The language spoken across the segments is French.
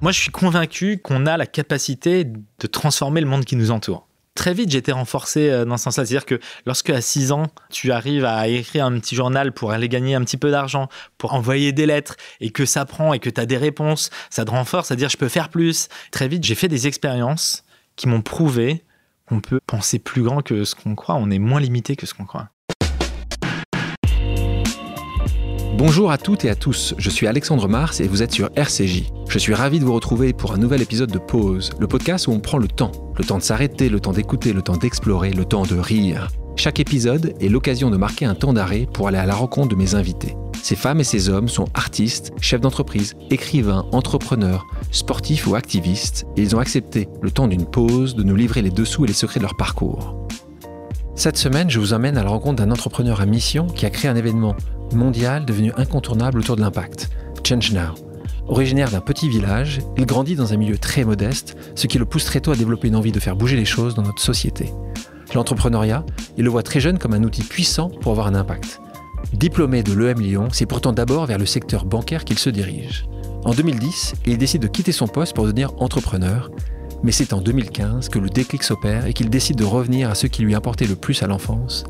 Moi, je suis convaincu qu'on a la capacité de transformer le monde qui nous entoure. Très vite, j'ai été renforcé euh, dans ce sens-là. C'est-à-dire que lorsque à 6 ans, tu arrives à écrire un petit journal pour aller gagner un petit peu d'argent, pour envoyer des lettres, et que ça prend et que tu as des réponses, ça te renforce à dire je peux faire plus. Très vite, j'ai fait des expériences qui m'ont prouvé qu'on peut penser plus grand que ce qu'on croit, on est moins limité que ce qu'on croit. Bonjour à toutes et à tous, je suis Alexandre Mars et vous êtes sur RCJ. Je suis ravi de vous retrouver pour un nouvel épisode de Pause, le podcast où on prend le temps. Le temps de s'arrêter, le temps d'écouter, le temps d'explorer, le temps de rire. Chaque épisode est l'occasion de marquer un temps d'arrêt pour aller à la rencontre de mes invités. Ces femmes et ces hommes sont artistes, chefs d'entreprise, écrivains, entrepreneurs, sportifs ou activistes, et ils ont accepté, le temps d'une pause, de nous livrer les dessous et les secrets de leur parcours. Cette semaine, je vous emmène à la rencontre d'un entrepreneur à mission qui a créé un événement mondial devenu incontournable autour de l'impact, Change Originaire d'un petit village, il grandit dans un milieu très modeste, ce qui le pousse très tôt à développer une envie de faire bouger les choses dans notre société. L'entrepreneuriat, il le voit très jeune comme un outil puissant pour avoir un impact. Diplômé de l'EM Lyon, c'est pourtant d'abord vers le secteur bancaire qu'il se dirige. En 2010, il décide de quitter son poste pour devenir entrepreneur, mais c'est en 2015 que le déclic s'opère et qu'il décide de revenir à ce qui lui importait le plus à l'enfance,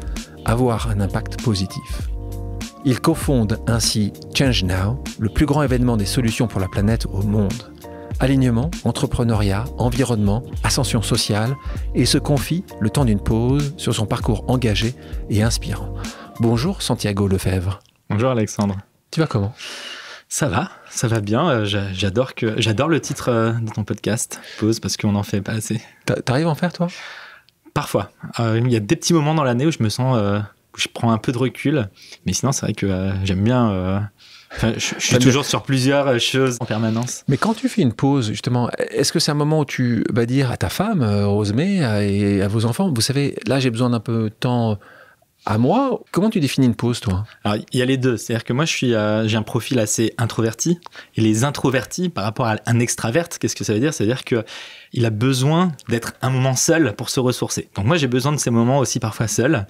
avoir un impact positif. Il cofonde ainsi Change Now, le plus grand événement des solutions pour la planète au monde. Alignement, entrepreneuriat, environnement, ascension sociale, et se confie, le temps d'une pause, sur son parcours engagé et inspirant. Bonjour Santiago Lefebvre. Bonjour Alexandre. Tu vas comment ça va, ça va bien. Euh, j'adore que j'adore le titre euh, de ton podcast. Pause parce qu'on n'en fait pas assez. T'arrives à en faire toi Parfois. Euh, il y a des petits moments dans l'année où je me sens je prends un peu de recul. Mais sinon, c'est vrai que euh, j'aime bien. Euh, je, suis toujours sur plusieurs euh, choses en permanence. Mais quand tu fais une pause, justement, est-ce que c'est un moment où tu vas dire à ta femme, Rosemée, et à vos enfants, vous savez, là, j'ai besoin d'un peu de temps à moi Comment tu définis une pause, toi Alors, il y a les deux. C'est-à-dire que moi, je suis, j'ai un profil assez introverti. Et les introvertis, par rapport à un extraverte, qu'est-ce que ça veut dire C'est-à-dire que il a besoin d'être un moment seul pour se ressourcer. Donc moi, j'ai besoin de ces moments aussi parfois seul.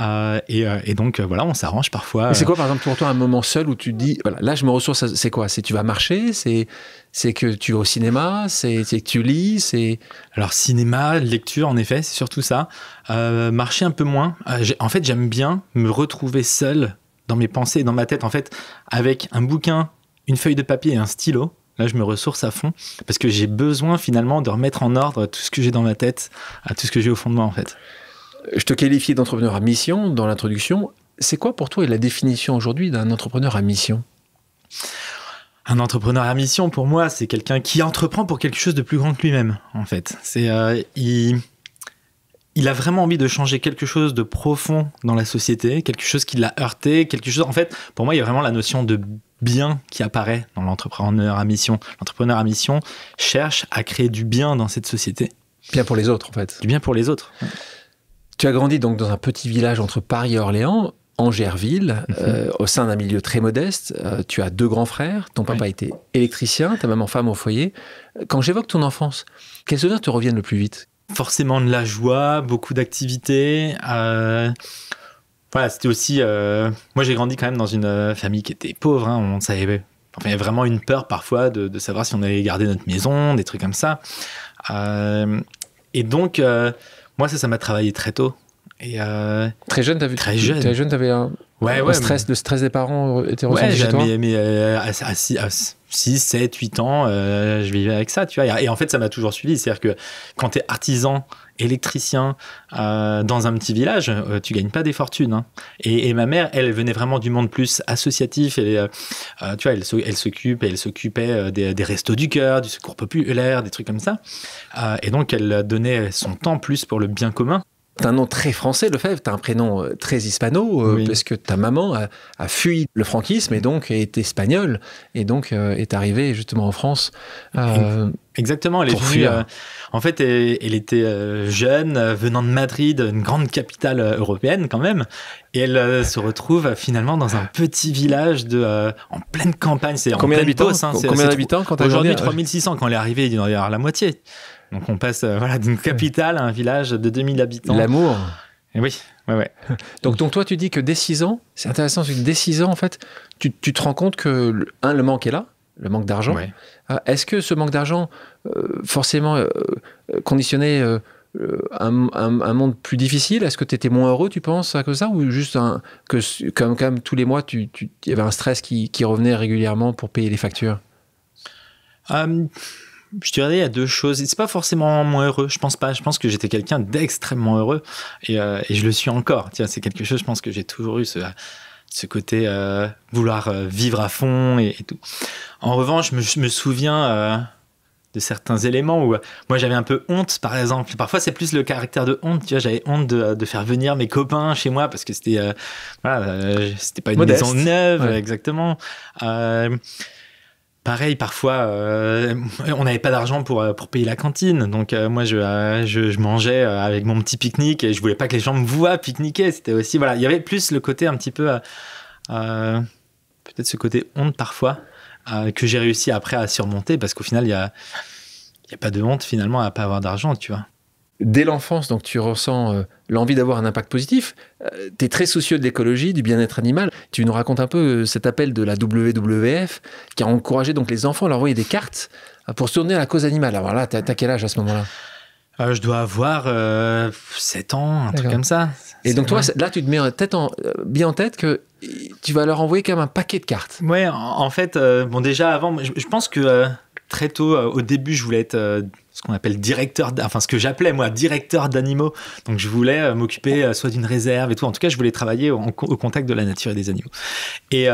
Euh, euh, et, donc euh, voilà, on s'arrange parfois. C'est quoi par exemple pour toi un moment seul où tu dis, voilà, là je me ressource, c'est quoi C'est tu vas marcher C'est c'est que tu vas au cinéma C'est que tu lis C'est alors cinéma, lecture en effet, c'est surtout ça. marcher un peu moins. en fait, j'aime bien me retrouver seul dans mes pensées, dans ma tête, en fait, avec un bouquin, une feuille de papier et un stylo Là, je me ressource à fond parce que j'ai besoin finalement de remettre en ordre tout ce que j'ai dans ma tête, à tout ce que j'ai au fond de moi en fait. Je te qualifiais d'entrepreneur à mission dans l'introduction. C'est quoi pour toi la définition aujourd'hui d'un entrepreneur à mission un entrepreneur à mission, pour moi, c'est quelqu'un qui entreprend pour quelque chose de plus grand que lui-même, en fait. C'est euh, il, il, a vraiment envie de changer quelque chose de profond dans la société, quelque chose qui l'a heurté, quelque chose. En fait, pour moi, il y a vraiment la notion de bien qui apparaît dans l'entrepreneur à mission. L'entrepreneur à mission cherche à créer du bien dans cette société. Bien pour les autres, en fait. Du bien pour les autres. Tu as grandi donc dans un petit village entre Paris et Orléans. Angerville, Gerville, mhm. euh, au sein d'un milieu très modeste. Euh, tu as deux grands frères, ton papa était électricien, ta maman femme au foyer. Quand j'évoque ton enfance, quels souvenirs te reviennent le plus vite Forcément de la joie, beaucoup d'activités. Euh, voilà, c'était aussi. Euh, moi, j'ai grandi quand même dans une euh, famille qui était pauvre. on hein, savait. Enfin, il y avait vraiment une peur parfois de, savoir si on allait garder notre maison, des trucs comme ça. Euh, et donc, moi, ça, ça m'a travaillé très tôt. Et très jeune, t'avais très jeune, avais un, le, stress, stress des parents était euh, ressenti chez toi mais, euh, à, 6, 7, 8 ans, euh, je vivais avec ça, tu vois. Et, en fait, ça m'a toujours suivi. C'est-à-dire que quand tu es artisan, électricien, dans un petit village, tu gagnes pas des fortunes. Hein. Et, ma mère, elle venait vraiment du monde plus associatif. Et, tu vois, elle, s'occupe, elle s'occupait des, des, restos du cœur, du secours populaire, des trucs comme ça. et donc, elle donnait son temps plus pour le bien commun. T'as un nom très français, Le Lefebvre, t'as un prénom euh, très hispano, euh, parce que ta maman a, fui le franquisme et donc est espagnole, et donc euh, est arrivée justement en France. Exactement, elle est venue, en fait, elle, était jeune, venant de Madrid, une grande capitale européenne quand même, et elle se retrouve finalement dans un petit village de, en pleine campagne. C'est Combien d'habitants hein, Combien d'habitants quand Aujourd'hui, 3600, quand elle est arrivée, il y en a la moitié. Donc on passe euh, voilà, d'une capitale à un village de 2000 habitants. L'amour Oui, ouais, donc, toi, tu dis que dès 6 ans, c'est intéressant, parce que dès 6 ans, en fait, tu, te rends compte que, un, le manque est là, le manque d'argent. Ah, est-ce que ce manque d'argent, euh, forcément euh, conditionnait un, monde plus difficile, est-ce que tu étais moins heureux, tu penses, à ça Ou juste que, comme, tous les mois, il y avait un stress qui, revenait régulièrement pour payer les factures je dirais il y a deux choses. C'est pas forcément moins heureux, je pense pas. Je pense que j'étais quelqu'un d'extrêmement heureux et, euh, je le suis encore. c'est quelque chose. Je pense que j'ai toujours eu ce, côté euh, vouloir euh, vivre à fond et, tout. En revanche, je me, souviens de certains éléments où moi j'avais un peu honte, par exemple. Parfois c'est plus le caractère de honte. Tu vois, j'avais honte de, faire venir mes copains chez moi parce que c'était voilà, pas une maison neuve exactement pareil, parfois, euh, on n'avait pas d'argent pour, euh, pour payer la cantine. Donc, euh, moi, je, je, mangeais avec mon petit pique-nique et je voulais pas que les gens me voient pique-niquer. C'était aussi, voilà, il y avait plus le côté un petit peu, peut-être ce côté honte parfois, que j'ai réussi après à surmonter parce qu'au final, il y a, a pas de honte finalement à pas avoir d'argent, tu vois dès l'enfance, donc tu ressens euh, l'envie d'avoir un impact positif. Euh, tu es très soucieux de l'écologie, du bien-être animal. Tu nous racontes un peu euh, cet appel de la WWF qui a encouragé donc les enfants à leur envoyer des cartes pour se tourner à la cause animale. Alors là, tu as, quel âge à ce moment-là Je dois avoir 7 ans, un truc comme ça. Et donc toi, là, tu te mets tête bien en tête que tu vas leur envoyer quand même un paquet de cartes. Ouais, en fait, bon déjà avant, je pense que très tôt, euh, au début, je voulais être euh, ce qu'on appelle directeur, enfin ce que j'appelais moi directeur d'animaux. Donc je voulais euh, m'occuper soit d'une réserve et tout. En tout cas, je voulais travailler au, contact de la nature et des animaux. Et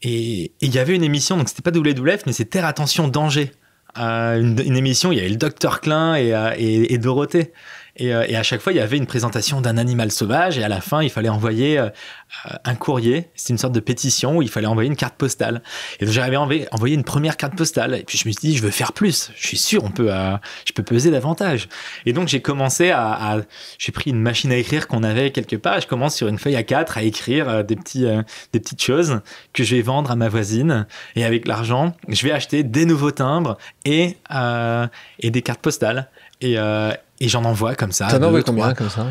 et il y avait une émission, donc c'était pas WWF, mais c'était « Terre Attention Danger. une, émission, il y avait le docteur Klein et, et, et Dorothée. Euh, et, à chaque fois, il y avait une présentation d'un animal sauvage. Et à la fin, il fallait envoyer euh, euh, un courrier. C'était une sorte de pétition où il fallait envoyer une carte postale. Et donc, j'avais envoyé une première carte postale. Et puis, je me suis dit, je veux faire plus. Je suis sûr, on peut, je peux peser davantage. Et donc, j'ai commencé à, j'ai pris une machine à écrire qu'on avait quelque part. Je commence sur une feuille à 4 à écrire des petits, des petites choses que je vais vendre à ma voisine. Et avec l'argent, je vais acheter des nouveaux timbres et, et des cartes postales. Et, et j'en envoie comme ça. T'en envoies combien comme ça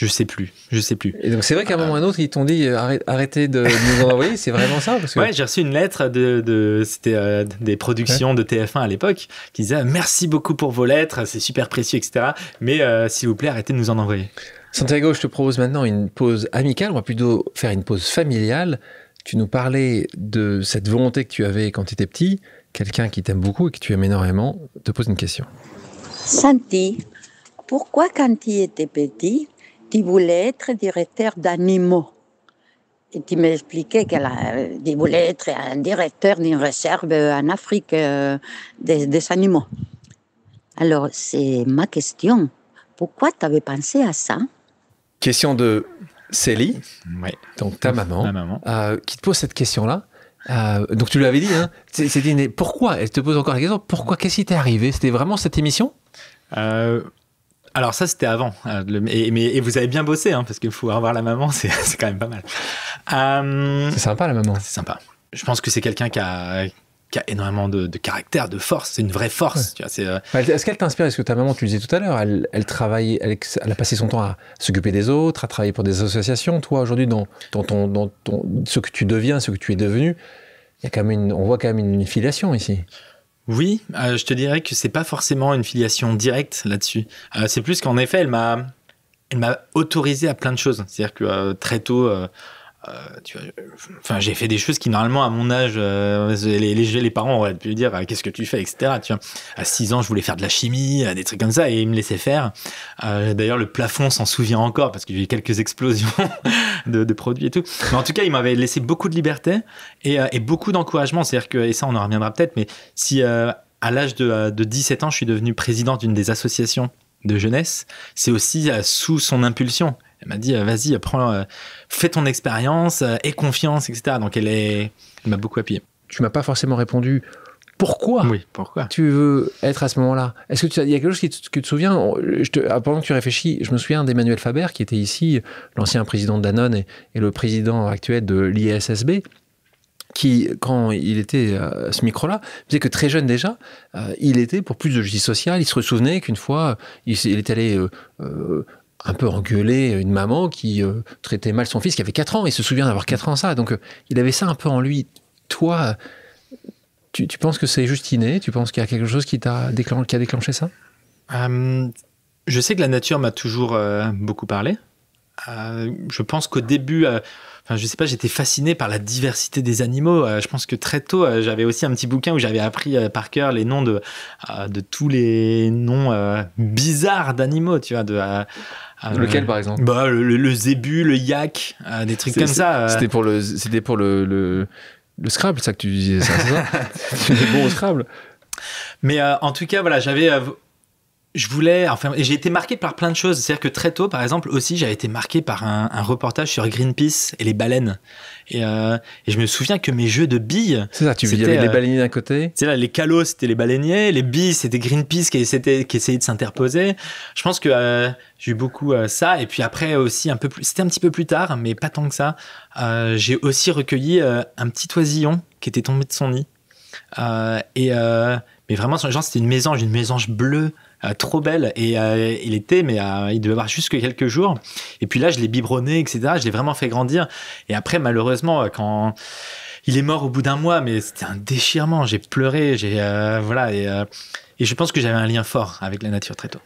je sais plus, je sais plus. Et donc c'est vrai qu'à un moment ou un autre, ils t'ont dit euh, arrêtez de, nous en envoyer, c'est vraiment ça Oui, j'ai reçu une lettre de, c'était euh, des productions de TF1 à l'époque qui disait euh, merci beaucoup pour vos lettres, c'est super précieux, etc. Mais s'il vous plaît, arrêtez de nous en envoyer. Santiago, je te propose maintenant une pause amicale, on va plutôt faire une pause familiale. Tu nous parlais de cette volonté que tu avais quand tu étais petit. Quelqu'un qui t'aime beaucoup et que tu aimes énormément te pose une question. Santi, pourquoi quand tu étais petit, tu voulais être directeur d'animaux et tu m'expliquais qu'il euh, voulait être un directeur d'une réserve en Afrique euh, des, animaux. Alors, c'est ma question. Pourquoi tu avais pensé à ça Question de Célie, donc ta maman, euh, qui te pose cette question-là. donc, tu lui avais dit, hein, c'est, pourquoi Elle te pose encore la question pourquoi Qu'est-ce qui t'est arrivé C'était vraiment cette émission alors ça, c'était avant. Euh, et, mais, vous avez bien bossé, hein, parce qu'il faut avoir la maman, c'est quand même pas mal. Euh, c'est sympa la maman. C'est sympa. Je pense que c'est quelqu'un qui a, énormément de, caractère, de force. C'est une vraie force. Euh, est-ce qu'elle t'inspire Est-ce que ta maman, tu le disais tout à l'heure, elle, travaille, elle, a passé son temps à s'occuper des autres, à travailler pour des associations. Toi, aujourd'hui, dans, ce que tu deviens, ce que tu es devenu, il a quand une, on voit quand même une filiation ici. Oui, euh, je te dirais que c'est pas forcément une filiation directe là-dessus. Euh, c'est plus qu'en effet, elle m'a, elle m'a autorisé à plein de choses. C'est-à-dire que euh, très tôt, euh, enfin, j'ai fait des choses qui, normalement, à mon âge, euh, les, les, parents auraient pu dire euh, Qu'est-ce que tu fais etc. À 6 ans, je voulais faire de la chimie, des trucs comme ça, et ils me laissaient faire. D'ailleurs, le plafond s'en souvient encore parce que j'ai eu quelques explosions de, produits et tout. Mais en tout cas, ils m'avaient laissé beaucoup de liberté et, beaucoup d'encouragement. C'est-à-dire que, et ça, on en reviendra peut-être, mais si à l'âge de, de, 17 ans, je suis devenu président d'une des associations de jeunesse, c'est aussi sous son impulsion. Elle m'a dit, euh, vas-y, prends, euh, fais ton expérience, euh, aie confiance, etc. Donc elle, m'a beaucoup appuyé. Tu m'as pas forcément répondu. Pourquoi Oui, pourquoi Tu veux être à ce moment-là Est-ce que tu, il y a quelque chose qui te, que tu te souviens je ah, Pendant que tu réfléchis, je me souviens d'Emmanuel Faber qui était ici, l'ancien président de Danone et, le président actuel de l'ISSB qui, quand il était à ce micro-là, disait que très jeune déjà, il était pour plus de justice sociale. Il se souvenait qu'une fois, il, était allé un peu engueulé une maman qui euh, traitait mal son fils qui avait 4 ans et se souvient d'avoir 4 ans ça. Donc euh, il avait ça un peu en lui. Toi, tu, penses que c'est juste inné Tu penses qu'il y a quelque chose qui, t'a qui a déclenché ça euh, Je sais que la nature m'a toujours beaucoup parlé. je pense qu'au début enfin je sais pas, j'étais fasciné par la diversité des animaux. Euh, je pense que très tôt, euh, j'avais aussi un petit bouquin où j'avais appris euh, par cœur les noms de, de tous les noms bizarres d'animaux, tu vois, de Lequel par exemple bah, le, zébu, le yak, des trucs comme ça. C'était pour le, c'était pour le, le, Scrabble, ça que tu disais, ça, c'est bon au Scrabble. Mais en tout cas, voilà, j'avais je voulais, enfin, j'ai été marqué par plein de choses. C'est-à-dire que très tôt, par exemple, aussi, j'avais été marqué par un, reportage sur Greenpeace et les baleines. Euh, et, je me souviens que mes jeux de billes. C'est ça, tu veux les euh, baleiniers d'un côté C'est là, les calots, c'était les baleiniers, les billes, c'était Greenpeace qui, essayait de s'interposer. Je pense que euh, j'ai eu beaucoup ça. Et puis après aussi, un peu plus, c'était un petit peu plus tard, mais pas tant que ça. j'ai aussi recueilli un petit oisillon qui était tombé de son nid. et mais vraiment, genre, c'était une mésange, une mésange bleue. Euh, trop belle. Et euh, il était, mais euh, il devait avoir juste quelques jours. Et puis là, je l'ai biberonné, etc. Je l'ai vraiment fait grandir. Et après, malheureusement, quand il est mort au bout d'un mois, mais c'était un déchirement. J'ai pleuré, j'ai voilà, et, je pense que j'avais un lien fort avec la nature très tôt.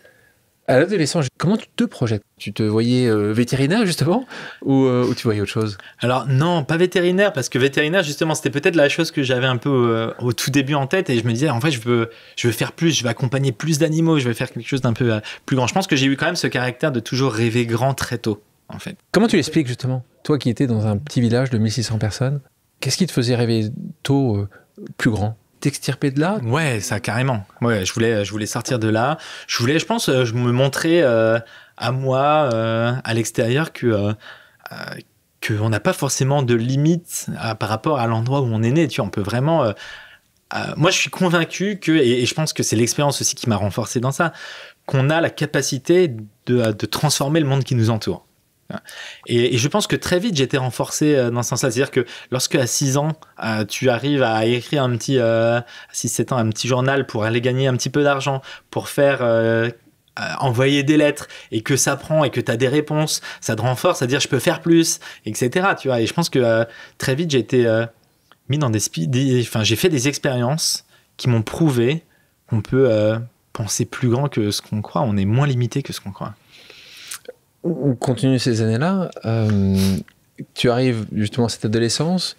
À l'adolescent, comment tu te projettes Tu te voyais euh, vétérinaire justement euh, ou, tu voyais autre chose Alors non, pas vétérinaire parce que vétérinaire justement c'était peut-être la chose que j'avais un peu euh, au tout début en tête et je me disais en fait, je veux je veux faire plus, je veux accompagner plus d'animaux, je veux faire quelque chose d'un peu plus grand. Je pense que j'ai eu quand même ce caractère de toujours rêver grand très tôt en fait. Comment tu l'expliques justement Toi qui étais dans un petit village de 1600 personnes, qu'est-ce qui te faisait rêver tôt plus grand t'extirper de là Ouais, ça carrément. Ouais, je voulais, je voulais sortir de là. Je voulais, je pense, euh, je me montrer euh, à moi, euh, à l'extérieur, que qu'on n'a pas forcément de limites par rapport à l'endroit où on est né. Tu on peut vraiment. moi, je suis convaincu que, et, je pense que c'est l'expérience aussi qui m'a renforcé dans ça, qu'on a la capacité de transformer le monde qui nous entoure. Et, je pense que très vite, j'ai été renforcé euh, dans ce sens-là. C'est-à-dire que lorsque à 6 ans, euh, tu arrives à écrire un petit, euh, 6 un petit journal pour aller gagner un petit peu d'argent, pour faire euh, envoyer des lettres et que ça prend et que tu as des réponses, ça te renforce à dire je peux faire plus, etc. Tu vois, et je pense que très vite, j'ai été mis dans des, enfin, j'ai fait des expériences qui m'ont prouvé qu'on peut penser plus grand que ce qu'on croit, on est moins limité que ce qu'on croit continue ces années-là, euh, tu arrives justement à cette adolescence,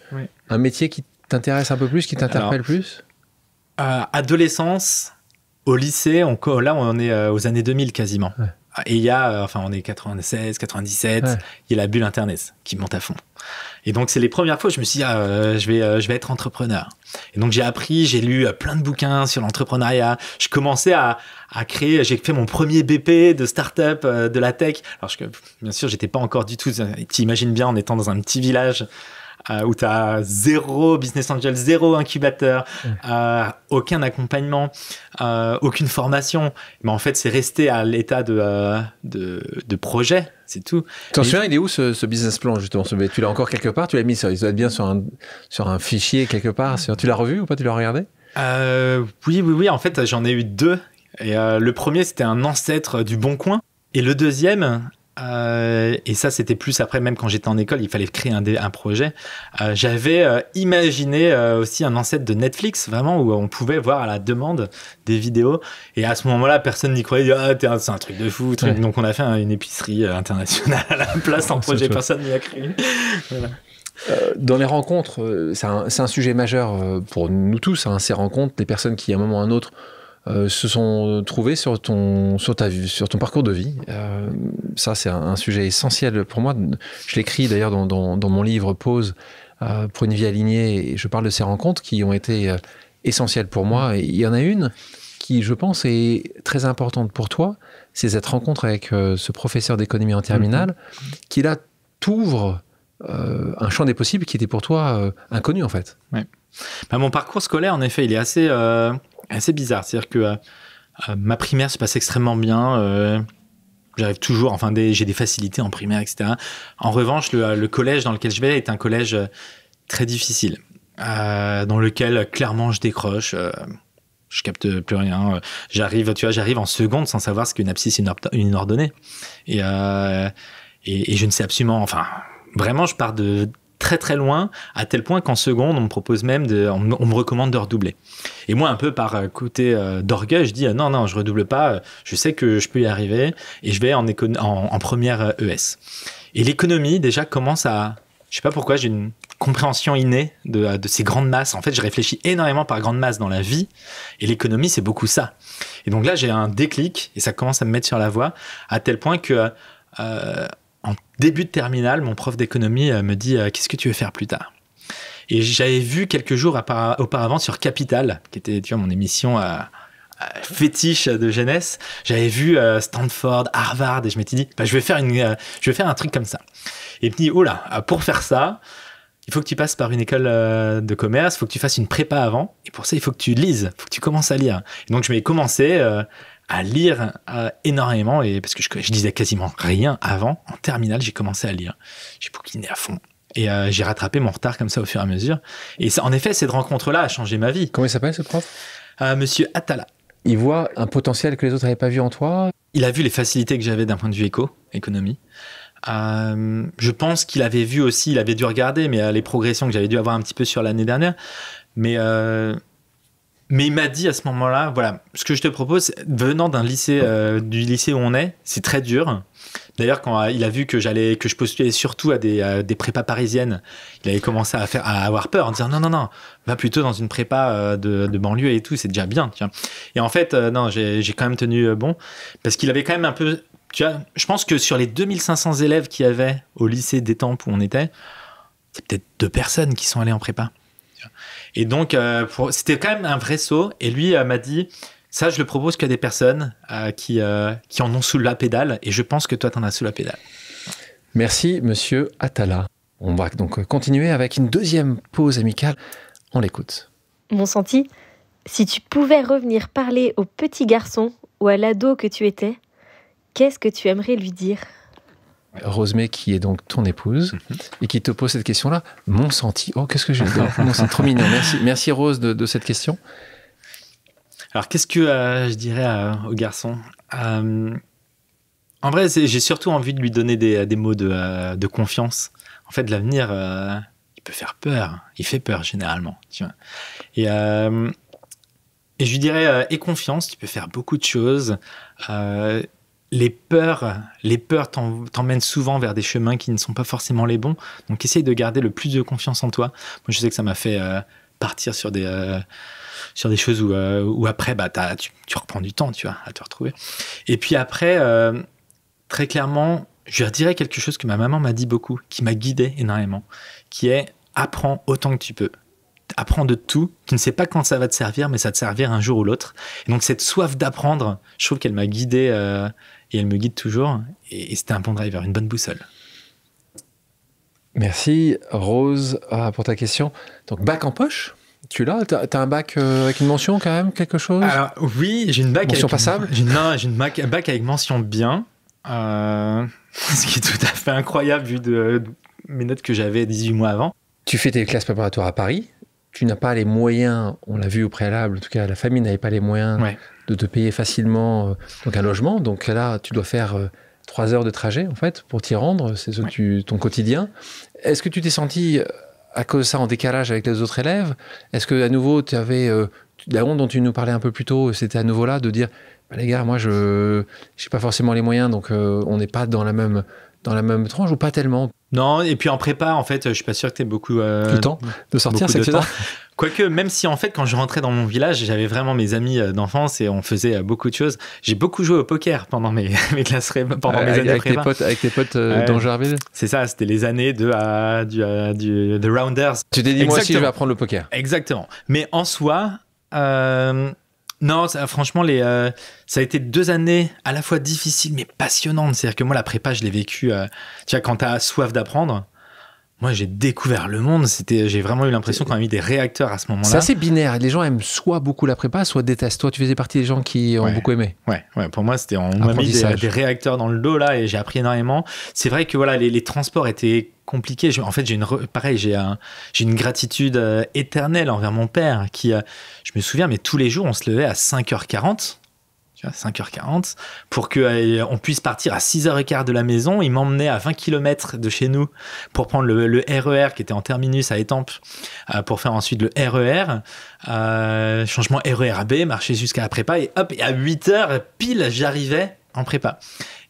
un métier qui t'intéresse un peu plus, qui t'interpelle plus euh, Adolescence, au lycée, on, là on est euh, aux années 2000 quasiment. Ah, et il y a, euh, enfin, on est 96, 97, il y a la bulle Internet qui monte à fond. Et donc, c'est les premières fois où je me suis dit, ah, euh, je, vais, euh, je vais être entrepreneur. Et donc, j'ai appris, j'ai lu plein de bouquins sur l'entrepreneuriat. Je commençais à, créer, j'ai fait mon premier BP de start-up, de la tech. Alors, bien sûr, j'étais pas encore du tout, tu imagines bien, en étant dans un petit village euh, où tu as zéro business angel, zéro incubateur, euh, aucun accompagnement, euh, aucune formation, mais en fait, c'est resté à l'état de, de, projet, c'est tout. T'en souviens, il est où ce, business plan justement Tu l'as encore quelque part Tu l'as mis sur, il doit être bien sur un, sur un fichier quelque part. tu l'as revu ou pas Tu l'as regardé Oui, oui, oui. En fait, j'en ai eu deux. Et le premier, c'était un ancêtre du Bon Coin. Et le deuxième, euh, et ça, c'était plus après, même quand j'étais en école, il fallait créer un, projet. Euh, j'avais euh, imaginé aussi un ancêtre de Netflix, vraiment, où on pouvait voir à la demande des vidéos. Et à ce moment-là, personne n'y croyait. Ah, c'est un truc de fou. Donc, on a fait une épicerie internationale à la place en projet. Personne n'y a cru. Dans les rencontres, c'est un, sujet majeur pour nous tous, hein, ces rencontres, les personnes qui, à un moment ou à un autre, euh, se sont trouvés sur ton, sur ta, sur ton parcours de vie. Euh, ça, c'est un, sujet essentiel pour moi. Je l'écris d'ailleurs dans, dans, mon livre Pause euh, pour une vie alignée et je parle de ces rencontres qui ont été essentielles pour moi. il y en a une qui, je pense, est très importante pour toi. C'est cette rencontre avec ce professeur d'économie en terminale mm-hmm. qui là t'ouvre un champ des possibles qui était pour toi inconnu en fait. Bah, mon parcours scolaire, en effet, il est assez c'est bizarre. C'est-à-dire que euh, euh, ma primaire se passe extrêmement bien. Euh, j'arrive toujours, enfin, j'ai des facilités en primaire, etc. En revanche, le, collège dans lequel je vais est un collège très difficile, dans lequel clairement je décroche. je capte plus rien. J'arrive, tu vois, j'arrive en seconde sans savoir ce qu'une abscisse est une, ordonnée. Et, et je ne sais absolument, enfin, vraiment, je pars de très très loin, à tel point qu'en seconde, on me propose même, de, on, me recommande de redoubler. Et moi, un peu par euh, côté euh, d'orgueil, je dis euh, non, non, je redouble pas, je sais que je peux y arriver et je vais en, en, en première ES. E et l'économie, déjà, commence à. Je sais pas pourquoi, j'ai une compréhension innée de, ces grandes masses. En fait, je réfléchis énormément par grandes masses dans la vie, et l'économie, c'est beaucoup ça. Et donc là, j'ai un déclic, et ça commence à me mettre sur la voie, à tel point que euh, en début de terminale, mon prof d'économie euh, me dit euh, Qu'est-ce que tu veux faire plus tard Et j'avais vu quelques jours auparavant sur Capital, qui était tu vois, mon émission à euh, fétiche de jeunesse, j'avais vu Stanford, Harvard, et je m'étais dit, bah, je, vais faire une, je vais faire un truc comme ça. Et puis, oh là, pour faire ça, il faut que tu passes par une école de commerce, il faut que tu fasses une prépa avant, et pour ça, il faut que tu lises, il faut que tu commences à lire. Et donc, je commencé commencé à lire euh, énormément et parce que je, disais quasiment rien avant. En terminale, j'ai commencé à lire. J'ai boucliné à fond. Et euh, j'ai rattrapé mon retard comme ça au fur et à mesure. Et en effet, cette rencontre-là a changé ma vie. Comment il s'appelle ce prof euh, Monsieur Atala. Il voit un potentiel que les autres n'avaient pas vu en toi Il a vu les facilités que j'avais d'un point de vue éco, économie. je pense qu'il avait vu aussi, il avait dû regarder, mais les progressions que j'avais dû avoir un petit peu sur l'année dernière. Mais mais il m'a dit à ce moment-là, voilà, ce que je te propose, venant d'un lycée, euh, du lycée où on est, c'est très dur. D'ailleurs, quand euh, il a vu que j'allais, que je postulais surtout à des, euh, des, prépas parisiennes, il avait commencé à faire, à avoir peur, en disant non, non, non, va plutôt dans une prépa de, de banlieue et tout, c'est déjà bien, Et en fait, non, j'ai quand même tenu bon, parce qu'il avait quand même un peu, tu vois, je pense que sur les 2500 élèves qu'il y avait au lycée d'Étampes où on était, c'est peut-être deux personnes qui sont allées en prépa. Et donc, euh, c'était quand même un vrai saut. Et lui euh, m'a dit, ça, je le propose qu'à des personnes euh, qui, qui en ont sous la pédale. Et je pense que toi, t'en as sous la pédale. Merci, monsieur Atala. On va donc continuer avec une deuxième pause amicale. On l'écoute. Mon senti, si tu pouvais revenir parler au petit garçon ou à l'ado que tu étais, qu'est-ce que tu aimerais lui dire Rosemée, qui est donc ton épouse, mhm. et qui te pose cette question-là. Mon senti. Oh, qu'est-ce que j'ai C'est trop mignon. Merci, Rose de, cette question. Alors, qu'est-ce que euh, je dirais euh, au garçon euh, En vrai, j'ai surtout envie de lui donner des, mots de, confiance. En fait, l'avenir, il peut faire peur. Il fait peur, généralement. Tu Et, et, je lui dirais, aie confiance, tu peux faire beaucoup de choses les peurs, les peurs t'emmènent souvent vers des chemins qui ne sont pas forcément les bons. Donc essaye de garder le plus de confiance en toi. Moi, je sais que ça m'a fait euh, partir sur des, euh, sur des choses où, euh, après, bah, tu, reprends du temps, tu vois, à te retrouver. Et puis après, très clairement, je redirais quelque chose que ma maman m'a dit beaucoup, qui m'a guidé énormément, qui est apprends autant que tu peux apprends de tout. Tu ne sais pas quand ça va te servir, mais ça te servir un jour ou l'autre. Et donc cette soif d'apprendre, je trouve qu'elle m'a guidé et elle me guide toujours. Et, c'était un bon driver, une bonne boussole. Merci Rose ah, pour ta question. Donc bac en poche tu l'as T'as as un bac euh, avec une mention quand même Quelque chose Alors oui, j'ai une bac mention passable une, Non, j'ai une bac, avec mention bien. Euh, ce qui est tout à fait incroyable vu de mes notes que j'avais 18 mois avant. Tu fais tes classes préparatoires à Paris tu n'as pas les moyens, on l'a vu au préalable, en tout cas la famille n'avait pas les moyens de te payer facilement euh, un logement. Donc là, tu dois faire euh, trois heures de trajet en fait pour t'y rendre, c'est ton quotidien. Est-ce que tu t'es senti euh, à cause de ça en décalage avec les autres élèves Est-ce que à nouveau tu avais la honte dont tu nous parlais un peu plus tôt, c'était à nouveau là de dire bah, les gars, moi je n'ai pas forcément les moyens, donc on n'est pas dans la même dans la même tranche ou pas tellement non, et puis en prépa, en fait, je suis pas sûr que tu aies beaucoup de euh, temps de sortir, c'est Quoique, même si en fait, quand je rentrais dans mon village, j'avais vraiment mes amis euh, d'enfance et on faisait euh, beaucoup de choses. J'ai beaucoup joué au poker pendant mes, mes classes, pendant mes avec, années tes potes, avec tes potes d'Angerville C'est ça, c'était les années de, de Rounders. Tu t'es dit, moi aussi, je vais apprendre le poker. Exactement. Mais en soi, non, franchement, les, euh, ça a été deux années à la fois difficiles mais passionnantes. C'est-à-dire que moi, la prépa, je l'ai vécu. Euh, tu vois, quand t'as soif d'apprendre, moi, j'ai découvert le monde. C'était, j'ai vraiment eu l'impression qu'on a mis des réacteurs à ce moment-là. C'est assez binaire. Les gens aiment soit beaucoup la prépa, soit détestent. Toi, tu faisais partie des gens qui ont beaucoup aimé. Ouais, ouais. Pour moi, c'était on m'a mis des, réacteurs dans le dos là et j'ai appris énormément. C'est vrai que voilà, les, transports étaient compliqués. en fait, j'ai une pareil, j'ai un, j'ai une gratitude euh, éternelle envers mon père qui, euh, je me souviens, mais tous les jours, on se levait à 5h40 5h40, pour qu'on euh, on puisse partir à 6h15 de la maison. Il m'emmenait à 20 km de chez nous pour prendre le, RER e qui était en terminus à Étampes, euh, pour faire ensuite le RER. E euh, changement e B, marcher jusqu'à la prépa, et hop, et à 8h pile, j'arrivais en prépa.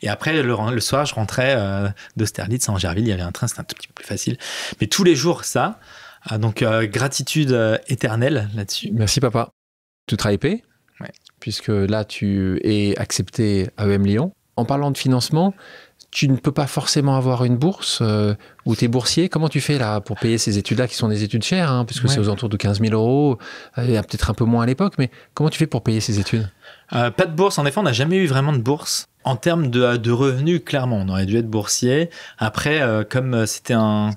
Et après, le, soir, je rentrais euh, d'Austerlitz en Gerville Il y avait un train, c'était un tout petit peu plus facile. Mais tous les jours, ça. donc, gratitude éternelle là-dessus. Merci, papa. Tu travailles puisque là, tu es accepté à EM Lyon. En parlant de financement, tu ne peux pas forcément avoir une bourse euh, ou t'es boursier. Comment tu fais là pour payer ces études-là qui sont des études chères, hein, puisque c'est aux alentours de 15 000 euros, euh, peut-être un peu moins à l'époque, mais comment tu fais pour payer ces études euh, Pas de bourse. En effet, on n'a jamais eu vraiment de bourse. En termes de, revenus, clairement, on aurait dû être boursier. Après, comme c'était un,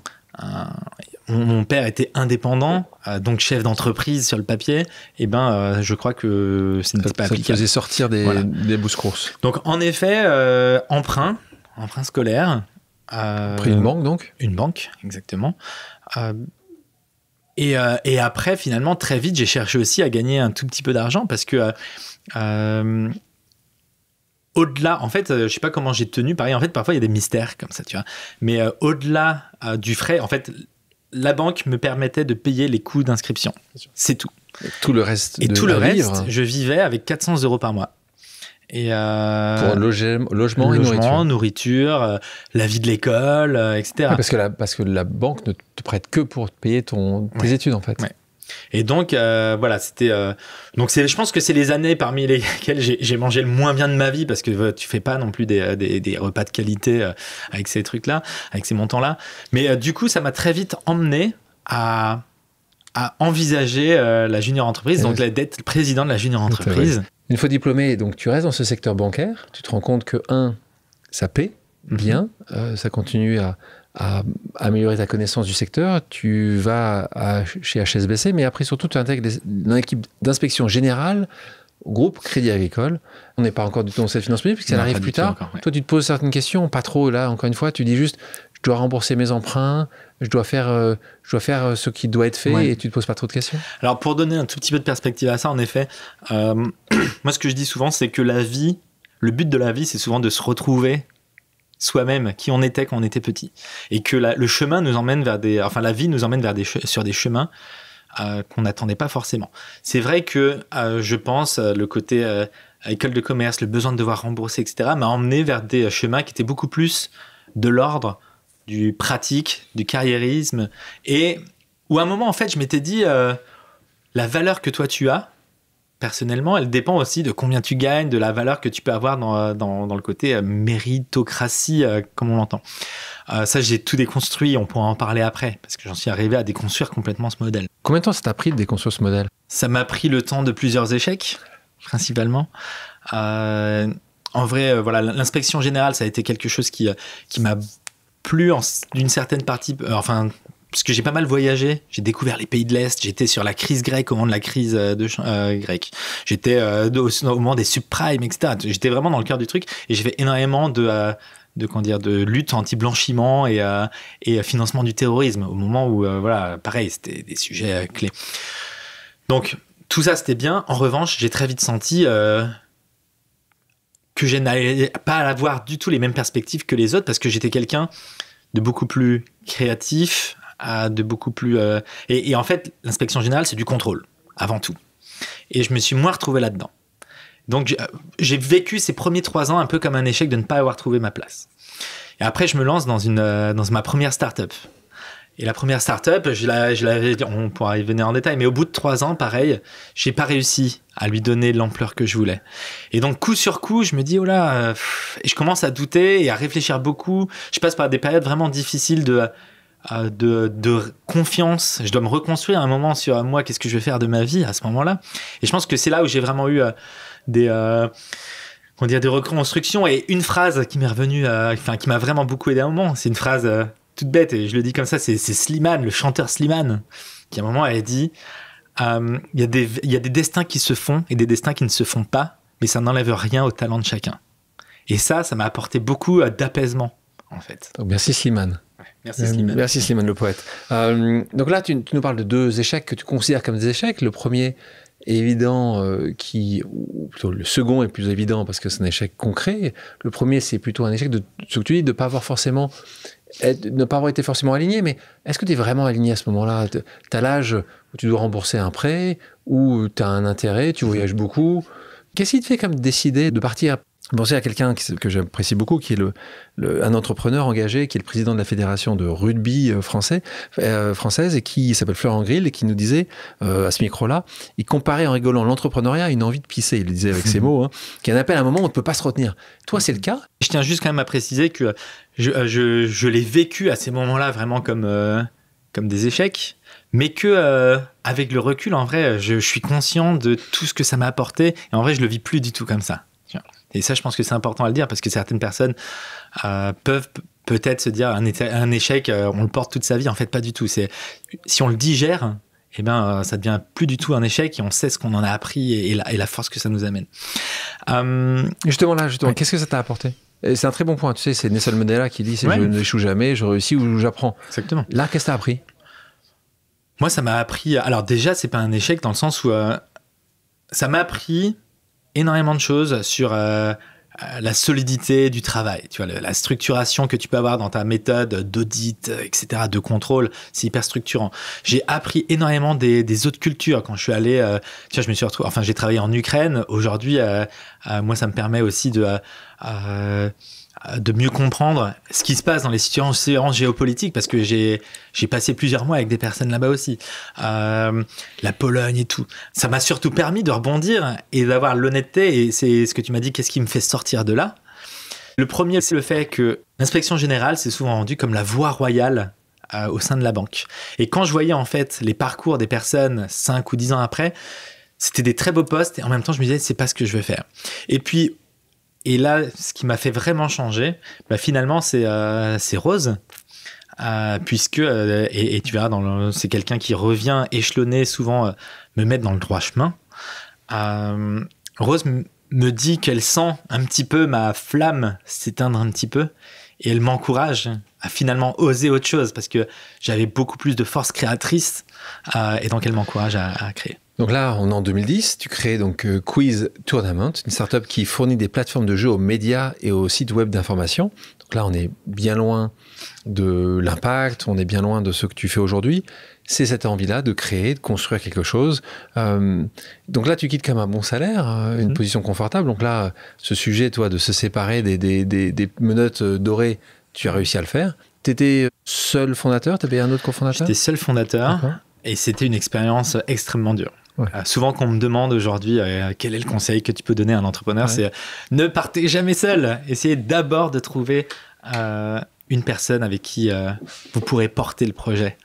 mon père était indépendant, euh, donc chef d'entreprise sur le papier, et eh ben euh, je crois que ce n'était pas applicable. Ça faisait sortir des, bousses-courses. Donc en effet, euh, emprunt, emprunt scolaire. Pris une banque donc Une banque, exactement. Et, après, finalement, très vite, j'ai cherché aussi à gagner un tout petit peu d'argent parce que au-delà, en fait, je je sais pas comment j'ai tenu, pareil, en fait, parfois il y a des mystères comme ça, tu vois. Mais au-delà du frais, en fait, la banque me permettait de payer les coûts d'inscription. C'est tout. tout le reste. Et tout le reste, je vivais avec 400 euros par mois. Et euh, pour logement, logement, et nourriture, nourriture euh, la vie de l'école, euh, etc. Ah, parce, que la, banque ne te prête que pour payer ton, tes études, en fait. Et donc euh, voilà, c'était euh, donc c'est je pense que c'est les années parmi lesquelles j'ai mangé le moins bien de ma vie parce que euh, tu fais pas non plus des, repas de qualité avec ces trucs là, avec ces montants là. Mais du coup, ça m'a très vite emmené à à envisager la junior entreprise, donc d'être président de la junior entreprise. Une fois diplômé, donc tu restes dans ce secteur bancaire, tu te rends compte que un, ça paie mhm. bien, ça continue à, à améliorer ta connaissance du secteur, tu vas chez HSBC, mais après surtout tu intègres une équipe d'inspection générale groupe Crédit Agricole. On n'est pas encore du tout dans cette finance publique, puisque ça arrive plus tard. Toi, tu te poses certaines questions, pas trop là, encore une fois, tu dis juste, je dois rembourser mes emprunts, je dois faire, euh, je dois faire euh, ce qui doit être fait et tu te poses pas trop de questions. Alors pour donner un tout petit peu de perspective à ça, en effet, euh, moi ce que je dis souvent, c'est que la vie, le but de la vie, c'est souvent de se retrouver soi-même, qui on était quand on était petit, et que le chemin nous emmène vers des, enfin la vie nous emmène vers des sur des chemins euh, qu'on n'attendait pas forcément. C'est vrai que euh, je pense euh, le côté école de commerce, le besoin de devoir rembourser, etc., m'a emmené vers des chemins qui étaient beaucoup plus de l'ordre du pratique, du carriérisme, et où à un moment en fait je m'étais dit la valeur que toi tu as, personnellement, elle dépend aussi de combien tu gagnes, de la valeur que tu peux avoir dans, euh, le côté euh, méritocratie, euh, comme on l'entend. ça, j'ai tout déconstruit, on pourra en parler après, parce que j'en suis arrivé à déconstruire complètement ce modèle. Combien de temps ça t'a pris de déconstruire ce modèle Ça m'a pris le temps de plusieurs échecs, principalement. en vrai, voilà, l'inspection générale, ça a été quelque chose qui, qui m'a plu d'une certaine partie, enfin parce que j'ai pas mal voyagé, j'ai découvert les pays de l'Est, j'étais sur la crise grecque au moment de la crise euh, de, euh, grecque, j'étais euh, au, moment des subprimes, etc. J'étais vraiment dans le cœur du truc et j'ai fait énormément de, de, dire, de lutte anti-blanchiment et, et financement du terrorisme au moment où, voilà, pareil, c'était des sujets clés. Donc, tout ça, c'était bien. En revanche, j'ai très vite senti que je n'allais pas avoir du tout les mêmes perspectives que les autres parce que j'étais quelqu'un de beaucoup plus créatif, de beaucoup plus. Euh, et, en fait, l'inspection générale, c'est du contrôle, avant tout. Et je me suis moins retrouvé là-dedans. Donc, euh, j'ai vécu ces premiers trois ans un peu comme un échec de ne pas avoir trouvé ma place. Et après, je me lance dans, une, euh, dans ma première start-up. Et la première start-up, je on pourra y venir en détail, mais au bout de trois ans, pareil, j'ai pas réussi à lui donner l'ampleur que je voulais. Et donc, coup sur coup, je me dis, oh là, et je commence à douter et à réfléchir beaucoup. Je passe par des périodes vraiment difficiles de de, confiance. Je dois me reconstruire un moment sur moi, qu'est-ce que je vais faire de ma vie à ce moment-là. Et je pense que c'est là où j'ai vraiment eu euh, des euh, des reconstructions et une phrase qui m'est revenue, euh, qui m'a vraiment beaucoup aidé à un moment, c'est une phrase toute bête et je le dis comme ça, c'est Slimane, le chanteur Slimane, qui à un moment avait dit il y, a des destins qui se font et des destins qui ne se font pas, mais ça n'enlève rien au talent de chacun. Et ça, ça m'a apporté beaucoup d'apaisement en fait. Donc merci Slimane. Merci Slimane. Euh, merci Slimane le poète. Euh, donc là, tu, nous parles de deux échecs que tu considères comme des échecs. Le premier est évident, euh, qui, ou plutôt le second est plus évident parce que c'est un échec concret. Le premier, c'est plutôt un échec de ce que tu dis, de ne pas avoir forcément, ne pas avoir été forcément aligné. Mais est-ce que tu es vraiment aligné à ce moment-là Tu as l'âge où tu dois rembourser un prêt, ou tu as un intérêt, tu voyages beaucoup. Qu'est-ce qui te fait comme décider de partir c'est à quelqu'un que j'apprécie beaucoup, qui est le, un entrepreneur engagé, qui est le président de la fédération de rugby euh, français, euh, française, et qui s'appelle Florent Grill, et qui nous disait, euh, à ce micro-là, il comparait en rigolant l'entrepreneuriat à une envie de pisser, il le disait avec ces mots, hein, qui en un appel à un moment où on ne peut pas se retenir. Toi, c'est le cas Je tiens juste quand même à préciser que je, je, l'ai vécu à ces moments-là vraiment comme, comme des échecs mais que avec le recul, en vrai, je, suis conscient de tout ce que ça m'a apporté. Et en vrai, je le vis plus du tout comme ça. Tiens. Et ça, je pense que c'est important à le dire parce que certaines personnes euh, peuvent peut-être se dire un, échec, euh, on le porte toute sa vie. En fait, pas du tout. C'est si on le digère, et eh ben, euh, ça devient plus du tout un échec et on sait ce qu'on en a appris et, et, la, force que ça nous amène. Justement là, justement, qu'est-ce que ça t'a apporté c'est un très bon point, tu sais, c'est Nelson Mandela qui dit Je ne je jamais, je réussis ou j'apprends. Exactement. Là, qu'est-ce que t'as appris Moi, ça m'a appris. Alors déjà, c'est pas un échec dans le sens où ça m'a appris énormément de choses sur euh, euh, la solidité du travail, tu vois, la structuration que tu peux avoir dans ta méthode d'audit, euh, etc., de contrôle, c'est hyper structurant. J'ai appris énormément des, autres cultures quand je suis allé, tu vois, je me suis retrouvé, enfin, j'ai travaillé en Ukraine. Aujourd'hui, moi, ça me permet aussi de euh, de mieux comprendre ce qui se passe dans les situations géopolitiques, parce que j'ai passé plusieurs mois avec des personnes là-bas aussi, euh, la Pologne et tout. Ça m'a surtout permis de rebondir et d'avoir l'honnêteté, et c'est ce que tu m'as dit, qu'est-ce qui me fait sortir de là Le premier, c'est le fait que l'inspection générale, c'est souvent rendu comme la voie royale euh, au sein de la banque. Et quand je voyais en fait les parcours des personnes 5 ou 10 ans après, c'était des très beaux postes et en même temps je me disais c'est pas ce que je veux faire. Et puis et là, ce qui m'a fait vraiment changer, bah, finalement, c'est euh, Rose. Euh, puisque euh, et, tu verras c'est quelqu'un qui revient échelonné souvent me mettre dans le droit chemin Rose me dit qu'elle sent un petit peu ma flamme s'éteindre un petit peu et elle m'encourage à finalement oser autre chose parce que j'avais beaucoup plus de force créatrice et donc elle m'encourage à créer donc là, on en 2010, tu crées donc euh, Quiz Tournament, une startup qui fournit des plateformes de jeux aux médias et aux sites web d'information. Donc là, on est bien loin de l'impact, on est bien loin de ce que tu fais aujourd'hui. C'est cette envie-là de créer, de construire quelque chose. Euh, donc là, tu quittes comme un bon salaire, hein, une mhm. position confortable. Donc là, ce sujet, toi, de se séparer des, menottes euh, dorées, tu as réussi à le faire. Tu étais seul fondateur, tu avais un autre cofondateur J'étais seul fondateur et c'était une expérience extrêmement dure. Euh, souvent qu'on me demande aujourd'hui euh, quel est le conseil que tu peux donner à un entrepreneur, c'est ne partez jamais seul. Essayez d'abord de trouver euh, une personne avec qui vous pourrez porter le projet.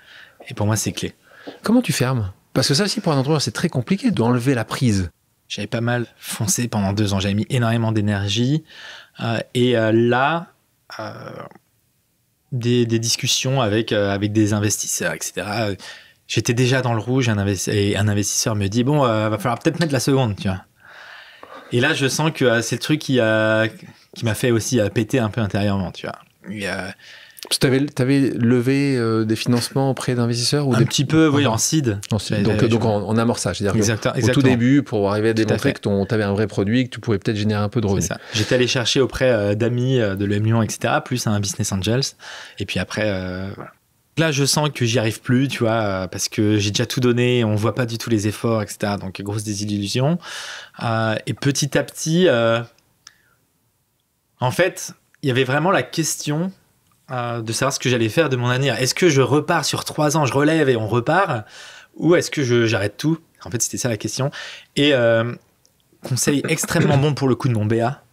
Et pour moi, c'est clé. Comment tu fermes Parce que ça aussi, pour un entrepreneur, c'est très compliqué d'enlever la prise. J'avais pas mal foncé pendant deux ans. J'avais mis énormément d'énergie. et là, des, discussions avec, avec des investisseurs, etc. J'étais déjà dans le rouge un et un investisseur me dit Bon, il euh, va falloir peut-être mettre la seconde, tu vois. Et là, je sens que euh, c'est le truc qui, qui m'a fait aussi euh, péter un peu intérieurement, tu vois. tu avais, avais, levé des financements auprès d'investisseurs ou Un petit peu, oui, en seed. Donc, donc en, amorçage. C'est-à-dire au tout début, pour arriver à démontrer que tu avais un vrai produit, que tu pouvais peut-être générer un peu de revenus. J'étais allé chercher auprès d'amis de l'EM Lyon, etc., plus un business angels. Et puis après, voilà. Là, je sens que j'y arrive plus, tu vois, euh, parce que j'ai déjà tout donné, on voit pas du tout les efforts, etc. Donc, grosse désillusion. Euh, et petit à petit, euh, en fait, il y avait vraiment la question de savoir ce que j'allais faire de mon avenir. Est-ce que je repars sur trois ans, je relève et on repart Ou est-ce que j'arrête tout En fait, c'était ça la question. Et conseil extrêmement bon pour le coup de mon BA,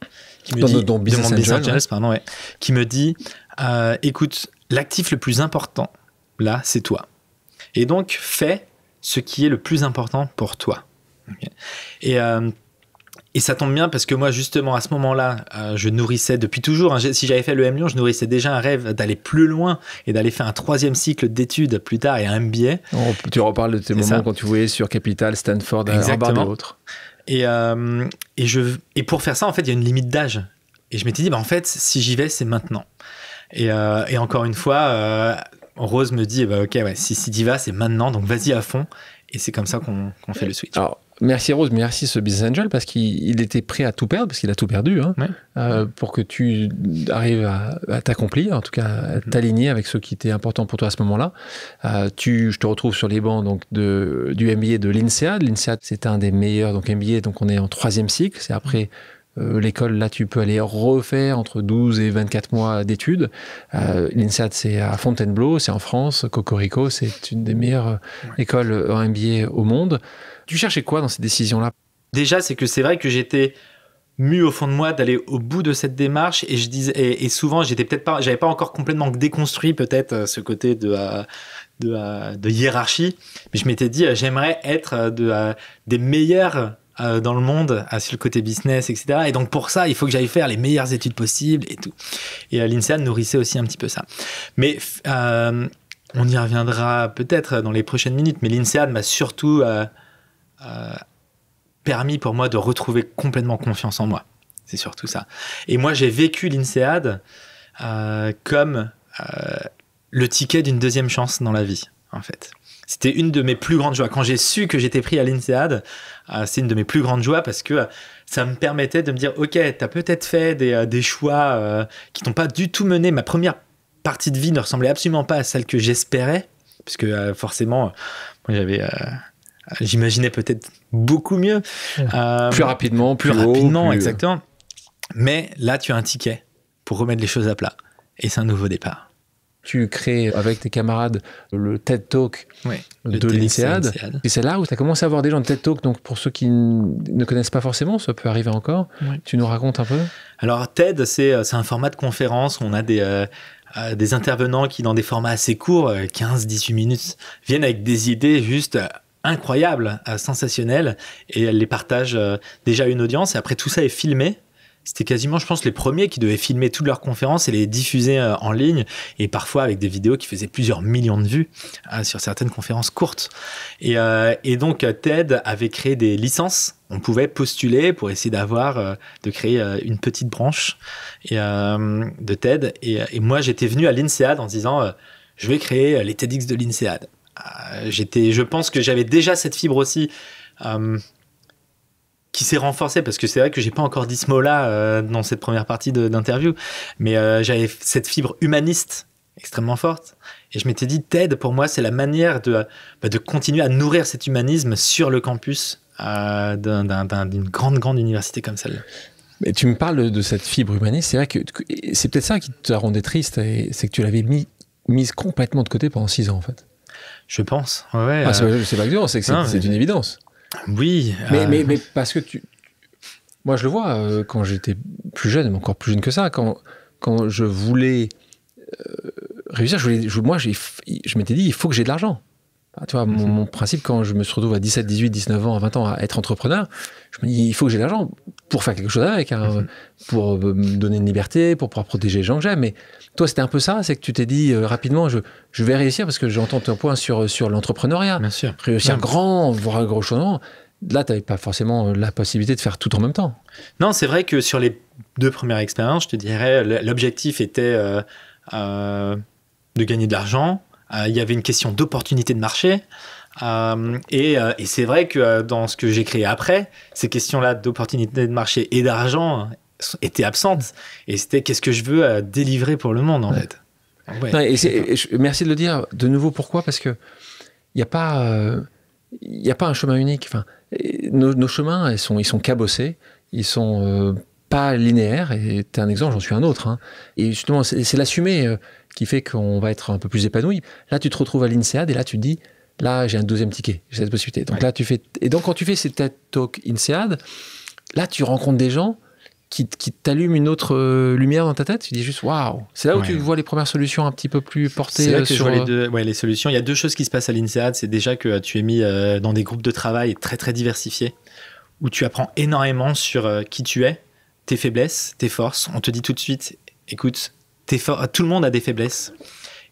qui me dit, de mon business pardon, ouais, qui me dit, écoute, l'actif le plus important, là, c'est toi. Et donc, fais ce qui est le plus important pour toi. Et, euh, et, ça tombe bien parce que moi, justement, à ce moment-là, euh, je nourrissais depuis toujours, hein. si j'avais fait le M Lyon, je nourrissais déjà un rêve d'aller plus loin et d'aller faire un troisième cycle d'études plus tard et un MBA. tu reparles de tes moments quand tu voyais sur Capital, Stanford, un Et, euh, et, je, pour faire ça, en fait, il y a une limite d'âge. Et je m'étais dit, bah, en fait, si j'y vais, c'est maintenant. Euh, et, encore une fois, euh, Rose me dit, bah ok, si si si va, c'est maintenant, donc vas-y à fond. Et c'est comme ça qu'on fait le switch. Alors, merci Rose, merci ce Business Angel, parce qu'il était prêt à tout perdre, parce qu'il a tout perdu, hein. euh, pour que tu arrives à, t'accomplir, en tout cas à mm. t'aligner avec ce qui était important pour toi à ce moment-là. je te retrouve sur les bancs donc, de, du MBA de l'INSEAD. L'INSEAD, c'est un des meilleurs donc, MBA, donc on est en troisième cycle, c'est après euh, l'école, là, tu peux aller refaire entre 12 et 24 mois d'études. Euh, L'INSEAD, c'est à Fontainebleau, c'est en France. Cocorico, c'est une des meilleures euh, écoles euh, en MBA au monde. Tu cherchais quoi dans ces décisions-là Déjà, c'est que c'est vrai que j'étais mu au fond de moi d'aller au bout de cette démarche et je disais et, souvent j'étais peut-être pas j'avais pas encore complètement déconstruit peut-être ce côté de hiérarchie mais je m'étais dit j'aimerais être de, des meilleurs euh, dans le monde, sur le côté business, etc. Et donc pour ça, il faut que j'aille faire les meilleures études possibles et tout. Et euh, l'INSEAD nourrissait aussi un petit peu ça. Mais euh, on y reviendra peut-être dans les prochaines minutes, mais l'INSEAD m'a surtout permis pour moi de retrouver complètement confiance en moi. C'est surtout ça. Et moi, j'ai vécu l'INSEAD comme le ticket d'une deuxième chance dans la vie, en fait. C'était une de mes plus grandes joies. Quand j'ai su que j'étais pris à l'INSEAD, c'est une de mes plus grandes joies parce que euh, ça me permettait de me dire, ok, t'as peut-être fait des, euh, choix euh, qui t'ont pas du tout mené. Ma première partie de vie ne ressemblait absolument pas à celle que j'espérais, puisque forcément, j'avais j'imaginais peut-être beaucoup mieux. plus rapidement, plus, plus rapidement, exactement. Mais là, tu as un ticket pour remettre les choses à plat. Et c'est un nouveau départ tu crées avec tes camarades le TED Talk de l'INSEAD. Et c'est là où tu as commencé à avoir des gens de TED Talk. Donc, pour ceux qui ne connaissent pas forcément, ça peut arriver encore. Tu nous racontes un peu Alors, TED, euh, c'est un format de conférence où on a des, euh, euh, des intervenants qui, dans des formats assez courts, 15-18 minutes, viennent avec des idées juste incroyables, sensationnelles, et elles les partagent déjà à une audience. Et après, tout ça est filmé c'était quasiment, je pense, les premiers qui devaient filmer toutes leurs conférences et les diffuser euh, en ligne, et parfois avec des vidéos qui faisaient plusieurs millions de vues euh, sur certaines conférences courtes. Et, euh, donc TED avait créé des licences. On pouvait postuler pour essayer d'avoir, de créer une petite branche de TED. Et, moi, j'étais venu à l'INSEAD en disant, je vais créer les TEDx de l'INSEAD. j'étais, je pense que j'avais déjà cette fibre aussi qui s'est renforcé parce que c'est vrai que j'ai pas encore dit ce mot-là euh, dans cette première partie d'interview, mais euh, j'avais cette fibre humaniste extrêmement forte et je m'étais dit TED pour moi c'est la manière de bah, de continuer à nourrir cet humanisme sur le campus euh, d'une grande grande université comme celle-là. Mais tu me parles de cette fibre humaniste, c'est vrai que c'est peut-être ça qui te rendait triste, c'est que tu l'avais mis, mise complètement de côté pendant six ans en fait. Je pense, ouais. Ah, c'est pas, c'est que c'est une évidence. Oui. Mais, euh, mais, parce que tu. Moi, je le vois euh, quand j'étais plus jeune, mais encore plus jeune que ça, quand, quand je voulais euh, réussir, je voulais, je, moi, je m'étais dit, il faut que j'ai de l'argent. Ah, tu vois, mhm. mon, principe, quand je me retrouve à 17, 18, 19 ans, à 20 ans à être entrepreneur, je me dis, il faut que j'ai l'argent pour faire quelque chose avec, hein, mhm. pour euh, me donner une liberté, pour pouvoir protéger les gens que j'aime. Mais toi, c'était un peu ça, c'est que tu t'es dit euh, rapidement, je, vais réussir parce que j'entends ton point sur, sur l'entrepreneuriat. Bien sûr. Réussir un grand, voire un gros changement. Là, tu n'avais pas forcément euh, la possibilité de faire tout en même temps. Non, c'est vrai que sur les deux premières expériences, je te dirais, l'objectif était de gagner de l'argent euh, il y avait une question d'opportunité de marché. Euh, euh, et, c'est vrai que dans ce que j'ai créé après, ces questions-là d'opportunité de marché et d'argent étaient absentes. Et c'était qu'est-ce que je veux délivrer pour le monde, en fait. Ah et merci de le dire. De nouveau, pourquoi Parce que il n'y a pas... il y a pas un chemin unique. Enfin, nos, chemins, ils sont, ils sont cabossés, ils sont pas linéaires. Et es un exemple, j'en suis un autre. Hein. Et justement, c'est l'assumer qui fait qu'on va être un peu plus épanoui. Là, tu te retrouves à l'INSEAD et là, tu dis, là, j'ai un deuxième ticket, j'ai cette possibilité. Donc là, tu fais. Et donc, quand tu fais ces TED Talk INSEAD, là, tu rencontres des gens qui, t'allument une autre euh, lumière dans ta tête. Tu dis juste, waouh C'est là où tu vois les premières solutions un petit peu plus portées là euh, que sur. vois les, euh, deux, les solutions. Il y a deux choses qui se passent à l'INSEAD. C'est déjà que tu es mis dans des groupes de travail très, très diversifiés où tu apprends énormément sur qui tu es, tes faiblesses, tes forces. On te dit tout de suite, écoute, tout le monde a des faiblesses.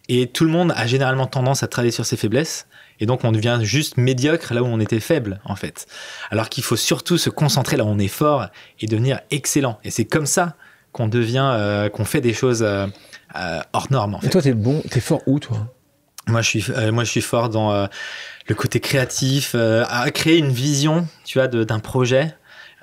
Et tout le monde a généralement tendance à travailler sur ses faiblesses. Et donc, on devient juste médiocre là où on était faible, en fait. Alors qu'il faut surtout se concentrer là où on est fort et devenir excellent. Et c'est comme ça qu'on devient, euh, qu'on fait des choses euh, euh, hors normes, fait. Et toi, t'es bon, t'es fort où, toi moi je, suis, moi, je suis fort dans le côté créatif, à créer une vision, tu vois, d'un projet.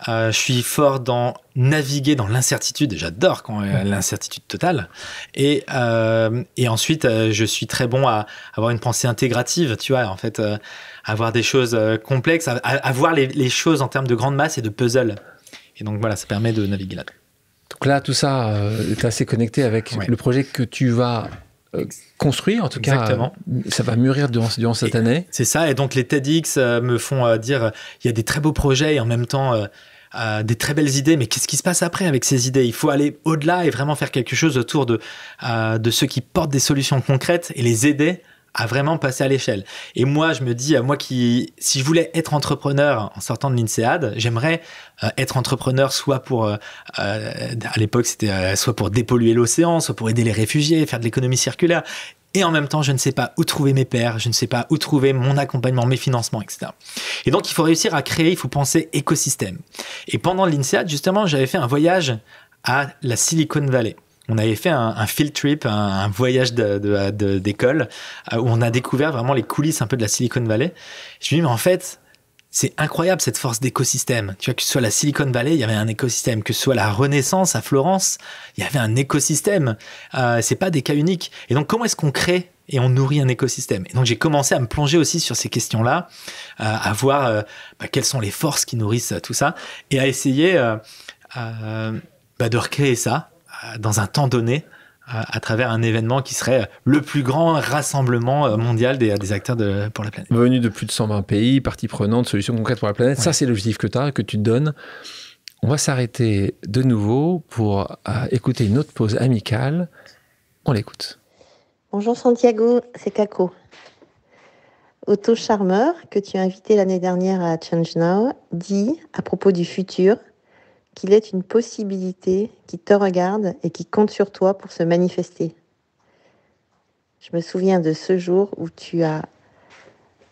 Euh, je suis fort dans naviguer dans l'incertitude. J'adore quand euh, mmh. l'incertitude totale. Et, euh, ensuite, je suis très bon à avoir une pensée intégrative, tu vois, en fait, avoir des choses complexes, avoir les, choses en termes de grande masse et de puzzle. Et donc voilà, ça permet de naviguer là. Donc là, tout ça est assez connecté avec le projet que tu vas euh, construire en tout cas. Euh, ça va mûrir durant, durant cette année. C'est ça. Et donc les TEDx euh, me font dire il y a des très beaux projets et en même temps des très belles idées, mais qu'est-ce qui se passe après avec ces idées Il faut aller au-delà et vraiment faire quelque chose autour de, de ceux qui portent des solutions concrètes et les aider à vraiment passer à l'échelle. Et moi, je me dis, euh, moi qui, si je voulais être entrepreneur en sortant de l'INSEAD, j'aimerais euh, être entrepreneur soit pour, euh, à l'époque, c'était soit pour dépolluer l'océan, soit pour aider les réfugiés, faire de l'économie circulaire. Et en même temps, je ne sais pas où trouver mes pairs, je ne sais pas où trouver mon accompagnement, mes financements, etc. Et donc, il faut réussir à créer, il faut penser écosystème. Et pendant l'INSEAD, justement, j'avais fait un voyage à la Silicon Valley on avait fait un, field trip, un, voyage d'école, euh, où on a découvert vraiment les coulisses un peu de la Silicon Valley. Je me dit, mais en fait, c'est incroyable cette force d'écosystème. Tu vois, que ce soit la Silicon Valley, il y avait un écosystème, que ce soit la Renaissance à Florence, il y avait un écosystème. Euh, c'est pas des cas uniques. Et donc, comment est-ce qu'on crée et on nourrit un écosystème. Et donc j'ai commencé à me plonger aussi sur ces questions-là, euh, à voir euh, bah, quelles sont les forces qui nourrissent tout ça, et à essayer bah, de recréer ça euh, dans un temps donné euh, à travers un événement qui serait le plus grand rassemblement euh, mondial des, acteurs pour la planète. Venu de plus de 120 pays, parties prenantes, solutions concrètes pour la planète, ça c'est l'objectif que tu as, que tu donnes. On va s'arrêter de nouveau pour écouter une autre pause amicale. On l'écoute. Bonjour Santiago, c'est Kako. Otto Charmeur, que tu as invité l'année dernière à Change Now, dit à propos du futur – qu'il est une possibilité qui te regarde et qui compte sur toi pour se manifester. Je me souviens de ce jour où tu as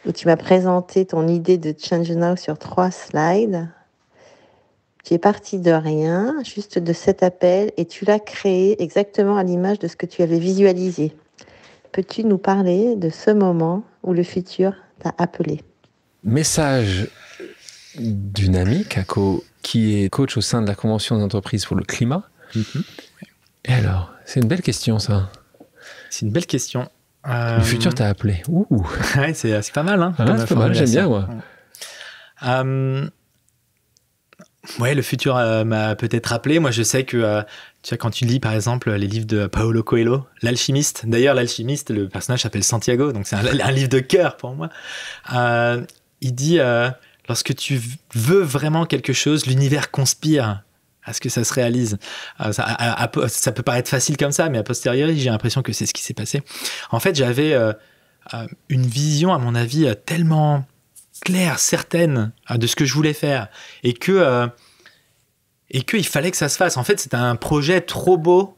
où tu m'as présenté ton idée de Change Now sur trois slides. Tu es parti de rien, juste de cet appel, et tu l'as créé exactement à l'image de ce que tu avais visualisé. Peux-tu nous parler de ce moment où le futur t'a appelé Message d'une amie, Kako qui est coach au sein de la Convention des entreprises pour le climat. Mhm. Et alors, c'est une belle question, ça. C'est une belle question. Le futur t'a appelé. c'est pas mal, hein, ah, c'est pas mal, j'aime bien, moi. Hum, le futur euh, m'a peut-être rappelé. Moi, je sais que euh, tu vois, quand tu lis par exemple les livres de Paolo Coelho, L'Alchimiste. D'ailleurs, L'Alchimiste, le personnage s'appelle Santiago, donc c'est un, livre de cœur pour moi. Euh, il dit lorsque tu veux vraiment quelque chose, l'univers conspire à ce que ça se réalise. Euh, ça, peut paraître facile comme ça, mais a posteriori, j'ai l'impression que c'est ce qui s'est passé. En fait, j'avais euh, euh, une vision, à mon avis, tellement claire, certaine de ce que je voulais faire, et que et qu'il fallait que ça se fasse. En fait, c'était un projet trop beau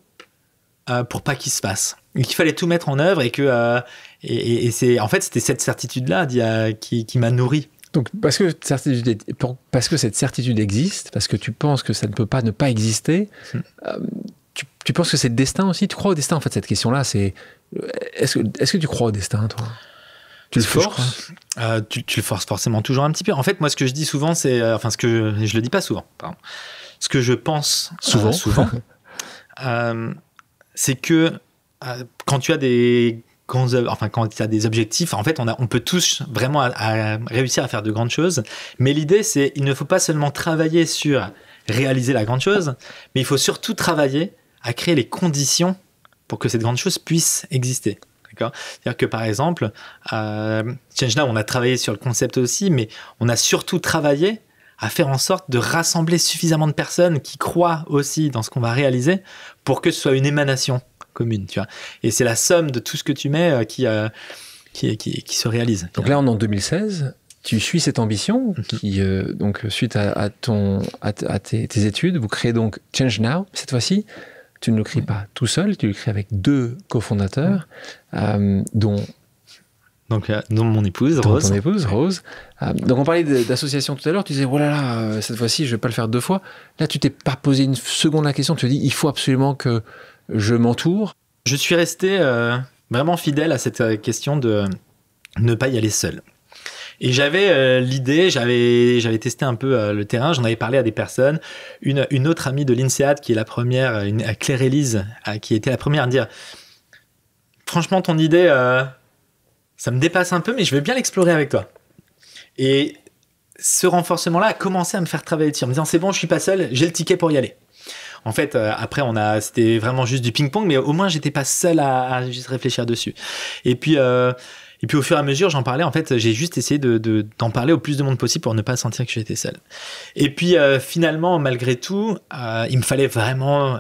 pour pas qu'il se fasse. Il fallait tout mettre en œuvre et que et, c'est en fait c'était cette certitude là qui, qui m'a nourri donc, parce que, cette certitude parce que cette certitude existe, parce que tu penses que ça ne peut pas ne pas exister, hmm. euh, tu, penses que c'est le destin aussi Tu crois au destin, en fait, cette question-là, c'est... Euh, est-ce que, est-ce que tu crois au destin, toi tu le forces euh, tu, le forces forcément toujours un petit peu. En fait, moi, ce que je dis souvent, c'est... enfin, ce que je, ne le dis pas souvent, pardon. Ce que je pense souvent, souvent c'est que quand tu as des enfin, quand tu as des objectifs, en fait, on, peut tous vraiment réussir à faire de grandes choses. Mais l'idée, c'est qu'il ne faut pas seulement travailler sur réaliser la grande chose, mais il faut surtout travailler à créer les conditions pour que cette grande chose puisse exister. C'est-à-dire que par exemple, euh, Now, on a travaillé sur le concept aussi, mais on a surtout travaillé à faire en sorte de rassembler suffisamment de personnes qui croient aussi dans ce qu'on va réaliser pour que ce soit une émanation commune, tu vois. Et c'est la somme de tout ce que tu mets euh, qui, euh, qui, qui, qui se réalise. Donc là, on est en 2016 tu suis cette ambition mhm. qui, euh, donc, suite à, ton, à, tes, études, vous créez donc Change Now. Cette fois-ci, tu ne le crées pas tout seul, tu le crées avec deux cofondateurs, mhm. dont donc, mon épouse, Rose. épouse, Rose. donc, on parlait d'association tout à l'heure. Tu disais, oh là cette fois-ci, je ne vais pas le faire deux fois. Là, tu t'es pas posé une seconde la question. Tu te dis, il faut absolument que je m'entoure. Je suis resté euh, vraiment fidèle à cette euh, question de ne pas y aller seul. Et j'avais euh, l'idée, j'avais, testé un peu le terrain, j'en avais parlé à des personnes. Une, autre amie de l'INSEAD, qui est la première, une, Claire Élise, qui était la première à dire Franchement, ton idée, ça me dépasse un peu, mais je vais bien l'explorer avec toi. Et ce renforcement-là a commencé à me faire travailler dessus, en me disant C'est bon, je suis pas seul, j'ai le ticket pour y aller en fait, euh, après, on a, c'était vraiment juste du ping-pong, mais au moins, j'étais pas seul à, juste réfléchir dessus. Et puis, euh, et puis au fur et à mesure, j'en parlais. En fait, j'ai juste essayé de, d'en parler au plus de monde possible pour ne pas sentir que j'étais seul. Et puis euh, finalement, malgré tout, il me fallait vraiment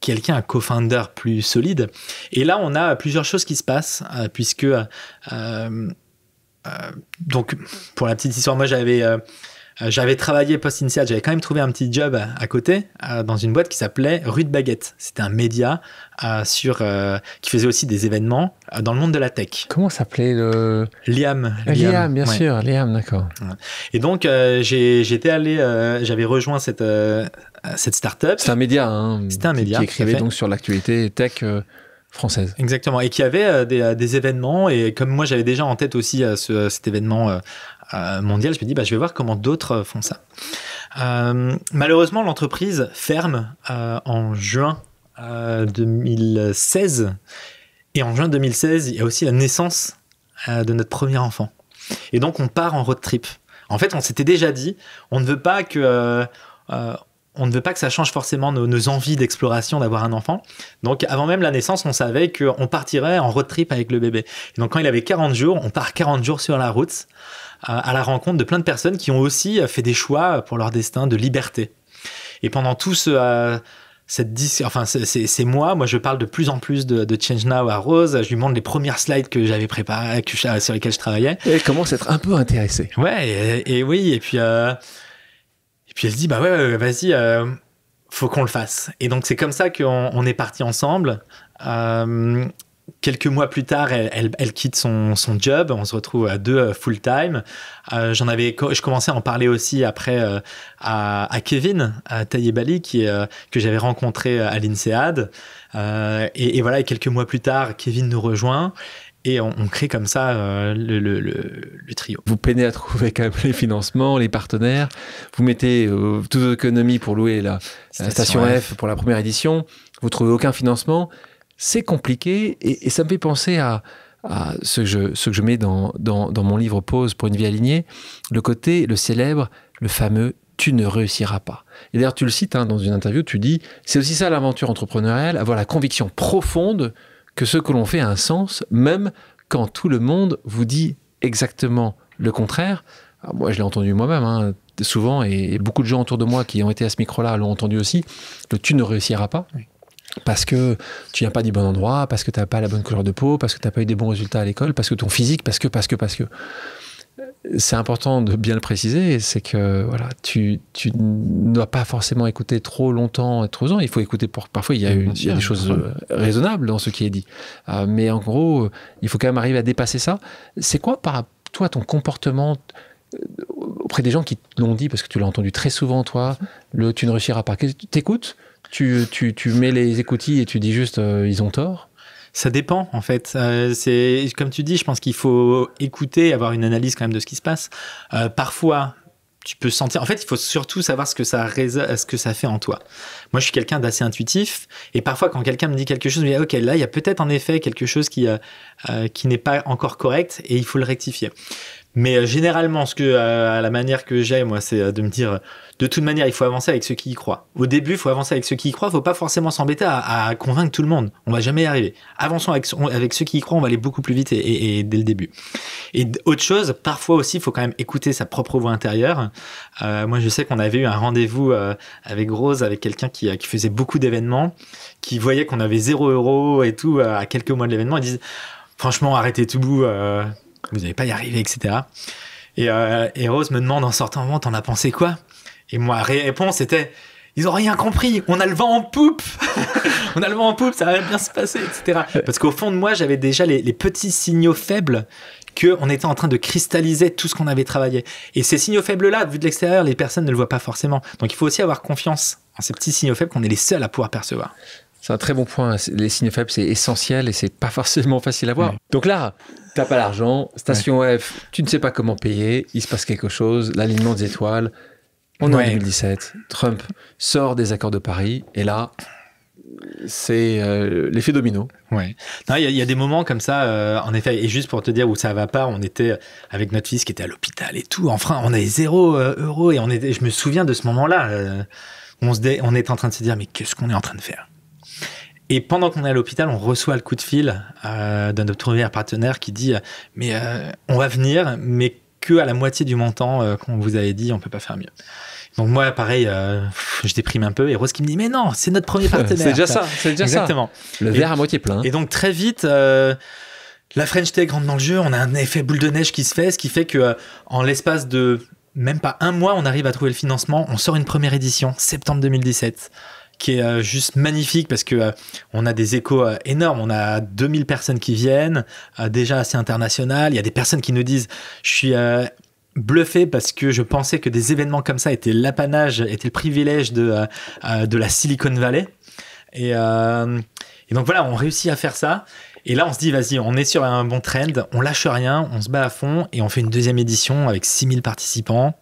quelqu'un, un co-founder plus solide. Et là, on a plusieurs choses qui se passent, puisque... donc, pour la petite histoire, moi, j'avais... Euh, j'avais travaillé post initial j'avais quand même trouvé un petit job à, côté dans une boîte qui s'appelait Rue de Baguette. C'était un média euh, sur, euh, qui faisait aussi des événements dans le monde de la tech. Comment s'appelait le... Liam. Ah, Liam, bien sûr, Liam, d'accord. Et donc, j'étais allé, j'avais rejoint cette, cette start-up. C'est un média, hein, C'était un média. Qui écrivait donc sur l'actualité tech française. Exactement, et qui avait des, événements, et comme moi j'avais déjà en tête aussi cet événement euh, mondiale, je me dis, bah, je vais voir comment d'autres euh, font ça. Euh, malheureusement, l'entreprise ferme en juin 2016. Et en juin 2016, il y a aussi la naissance de notre premier enfant. Et donc, on part en road trip. En fait, on s'était déjà dit, on ne veut pas que on ne veut pas que ça change forcément nos, envies d'exploration d'avoir un enfant. Donc avant même la naissance, on savait qu'on partirait en road trip avec le bébé. Et donc quand il avait 40 jours, on part 40 jours sur la route euh, à la rencontre de plein de personnes qui ont aussi euh, fait des choix pour leur destin de liberté. Et pendant tout ce... Euh, cette dis enfin c'est moi moi je parle de plus en plus de, Change Now à Rose je lui montre les premières slides que j'avais préparées sur lesquelles je travaillais et elle commence à être un peu intéressé. ouais et, oui et puis puis elle se dit, bah ouais, vas-y, euh, faut qu'on le fasse. Et donc c'est comme ça qu'on est parti ensemble. Euh, quelques mois plus tard, elle, quitte son, son, job. On se retrouve à deux euh, full time. j'en avais, je commençais à en parler aussi après à, Kevin à Taïebali, qui que j'avais rencontré à l'INSEAD. Et, et, voilà, quelques mois plus tard, Kevin nous rejoint et on, crée comme ça euh, le, trio. Vous peinez à trouver quand même les financements, les partenaires. Vous mettez euh, toute votre économie pour louer la, station F. pour la première édition. Vous trouvez aucun financement. C'est compliqué et, ça me fait penser à, ce, que je, ce que je mets dans, dans, mon livre Pause pour une vie alignée, le côté, le célèbre, le fameux tu ne réussiras pas. Et d'ailleurs, tu le cites hein, dans une interview, tu dis, c'est aussi ça l'aventure entrepreneuriale, avoir la conviction profonde que ce que l'on fait a un sens, même quand tout le monde vous dit exactement le contraire. moi, je l'ai entendu moi-même, hein. souvent, et, beaucoup de gens autour de moi qui ont été à ce micro-là l'ont entendu aussi, que tu ne réussiras pas. Parce que tu n'as pas du bon endroit, parce que tu n'as pas la bonne couleur de peau, parce que tu n'as pas eu des bons résultats à l'école, parce que ton physique, parce que, parce que, parce que c'est important de bien le préciser, c'est que voilà, tu, tu ne dois pas forcément écouter trop longtemps et trop longtemps. Il faut écouter pour. Parfois, il y a, il y a des choses raisonnables dans ce qui est dit. Euh, mais en gros, il faut quand même arriver à dépasser ça. C'est quoi, par toi, ton comportement euh, auprès des gens qui l'ont dit, parce que tu l'as entendu très souvent, toi, le tu ne réussiras pas. T'écoutes, tu, tu, tu mets les écoutilles et tu dis juste euh, ils ont tort. Ça dépend en fait. Euh, c'est comme tu dis, je pense qu'il faut écouter, avoir une analyse quand même de ce qui se passe. Euh, parfois, tu peux sentir. En fait, il faut surtout savoir ce que ça ce que ça fait en toi. Moi, je suis quelqu'un d'assez intuitif et parfois, quand quelqu'un me dit quelque chose, je me dis ok, là, il y a peut-être en effet quelque chose qui euh, n'est pas encore correct et il faut le rectifier. Mais généralement, ce que à la manière que j'ai, moi, c'est de me dire de toute manière, il faut avancer avec ceux qui y croient. Au début, il faut avancer avec ceux qui y croient. Il faut pas forcément s'embêter à, convaincre tout le monde. On va jamais y arriver. Avançons avec, ceux qui y croient. On va aller beaucoup plus vite et, dès le début. Et autre chose, parfois aussi, il faut quand même écouter sa propre voix intérieure. Euh, moi, je sais qu'on avait eu un rendez-vous euh, avec Rose, avec quelqu'un euh, qui, faisait beaucoup d'événements, qui voyait qu'on avait zéro euro et tout à quelques mois de l'événement. Ils disent, franchement, arrêtez tout bout. vous n'allez pas y arriver, etc. Et, Rose me demande en sortant, on a pensé quoi et moi, réponse était ils ont rien compris, on a le vent en poupe, on a le vent en poupe, ça va bien se passer, etc. Parce qu'au fond de moi, j'avais déjà les, petits signaux faibles que on était en train de cristalliser tout ce qu'on avait travaillé. Et ces signaux faibles-là, vu de l'extérieur, les personnes ne le voient pas forcément. Donc il faut aussi avoir confiance en ces petits signaux faibles qu'on est les seuls à pouvoir percevoir. C'est un très bon point. Les signaux faibles, c'est essentiel et c'est pas forcément facile à voir. Donc là, t'as pas l'argent, station F, tu ne sais pas comment payer, il se passe quelque chose, l'alignement des étoiles, on est en 2017. Trump sort des accords de Paris et là, c'est euh, l'effet domino. Ouais. Il y, a des moments comme ça, euh, en effet. Et juste pour te dire où ça va pas, on était avec notre fils qui était à l'hôpital et tout. Enfin, on avait zéro euh, euro et on Je me souviens de ce moment-là. on se on est en train de se dire mais qu'est-ce qu'on est en train de faire et pendant qu'on est à l'hôpital, on reçoit le coup de fil d'un autre partenaire qui dit Mais on va venir, mais que à la moitié du montant euh, qu'on vous avait dit, on peut pas faire mieux. Donc moi, pareil, euh, je déprime un peu. Et Rose qui me dit, mais non, c'est notre premier partenaire. c'est déjà ça, c'est déjà Exactement. Le verre à moitié plein. Et donc très vite, euh, la French Tech rentre dans le jeu. On a un effet boule de neige qui se fait, ce qui fait que en l'espace de même pas un mois, on arrive à trouver le financement. On sort une première édition, septembre 2017 qui est euh, juste magnifique parce que euh, on a des échos euh, énormes. On a 2000 personnes qui viennent, déjà assez international. Il y a des personnes qui nous disent Je suis bluffé parce que je pensais que des événements comme ça étaient l'apanage, étaient le privilège de, de la Silicon Valley. Et, donc voilà, on réussit à faire ça. Et là, on se dit, vas-y, on est sur un bon trend, on lâche rien, on se bat à fond et on fait une deuxième édition avec 6000 participants.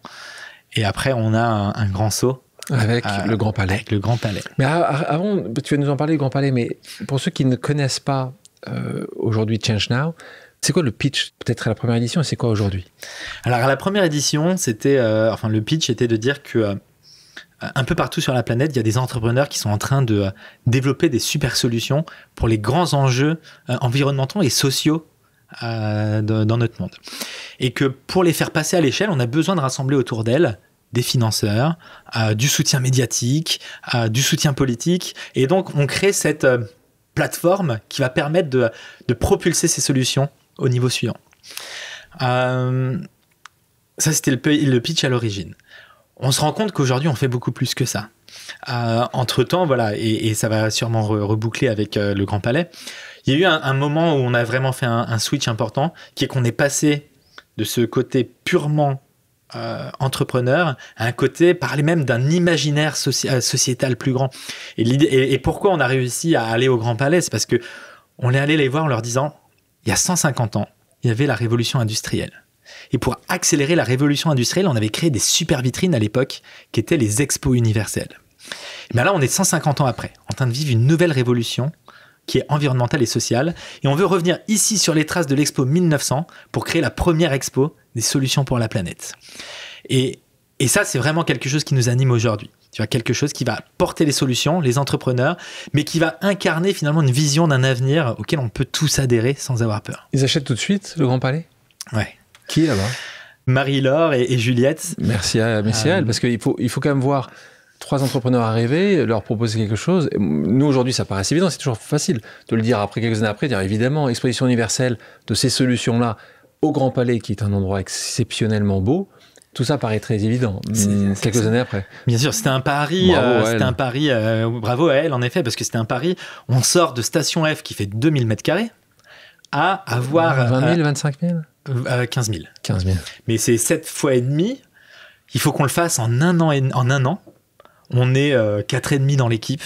Et après, on a un grand saut. Euh, avec le Grand Palais. le Grand Palais. Mais avant, tu vas nous en parler, le Grand Palais, mais pour ceux qui ne connaissent pas euh, aujourd'hui Change Now, c'est quoi le pitch peut-être à la première édition et c'est quoi aujourd'hui Alors à la première édition, c'était, euh, enfin le pitch était de dire que un peu partout sur la planète, il y a des entrepreneurs qui sont en train de développer des super solutions pour les grands enjeux environnementaux et sociaux dans notre monde. Et que pour les faire passer à l'échelle, on a besoin de rassembler autour d'elles des financeurs, du soutien médiatique, du soutien politique. Et donc, on crée cette euh, plateforme qui va permettre de, propulser ces solutions au niveau suivant. Euh, ça, c'était le, le, pitch à l'origine. On se rend compte qu'aujourd'hui, on fait beaucoup plus que ça. Euh, entre-temps, voilà, et, ça va sûrement reboucler avec le Grand Palais, il y a eu un, moment où on a vraiment fait un, un switch important, qui est qu'on est passé de ce côté purement euh, entrepreneurs, à un côté, parler même d'un imaginaire euh, sociétal plus grand. Et, pourquoi on a réussi à aller au Grand Palais C'est parce que on est allé les voir en leur disant, il y a 150 ans, il y avait la révolution industrielle. Et pour accélérer la révolution industrielle, on avait créé des super vitrines à l'époque qui étaient les expos universelles. Mais là, on est 150 ans après, en train de vivre une nouvelle révolution qui est environnementale et sociale. Et on veut revenir ici sur les traces de l'expo 1900 pour créer la première expo des solutions pour la planète. Et, et ça, c'est vraiment quelque chose qui nous anime aujourd'hui. Tu as quelque chose qui va porter les solutions, les entrepreneurs, mais qui va incarner finalement une vision d'un avenir auquel on peut tous adhérer sans avoir peur. Ils achètent tout de suite le Grand Palais Ouais. Qui là-bas Marie-Laure et, Juliette. Merci à, merci euh, parce qu'il faut, il faut quand même voir trois entrepreneurs arrivés, leur proposer quelque chose. Nous, aujourd'hui, ça paraît évident, c'est toujours facile de le dire après quelques années après, dire évidemment, exposition universelle de ces solutions-là au Grand Palais, qui est un endroit exceptionnellement beau. Tout ça paraît très évident mm, quelques années après. Bien sûr, c'était un pari. Bravo, euh, c'était un pari. Euh, bravo à elle, en effet, parce que c'était un pari. On sort de Station F qui fait 2000 mètres carrés à avoir. 20 000, 25 000 15 000. Mais c'est 7 fois et demi. Il faut qu'on le fasse en un an, et, en un an on est euh, quatre et demi dans l'équipe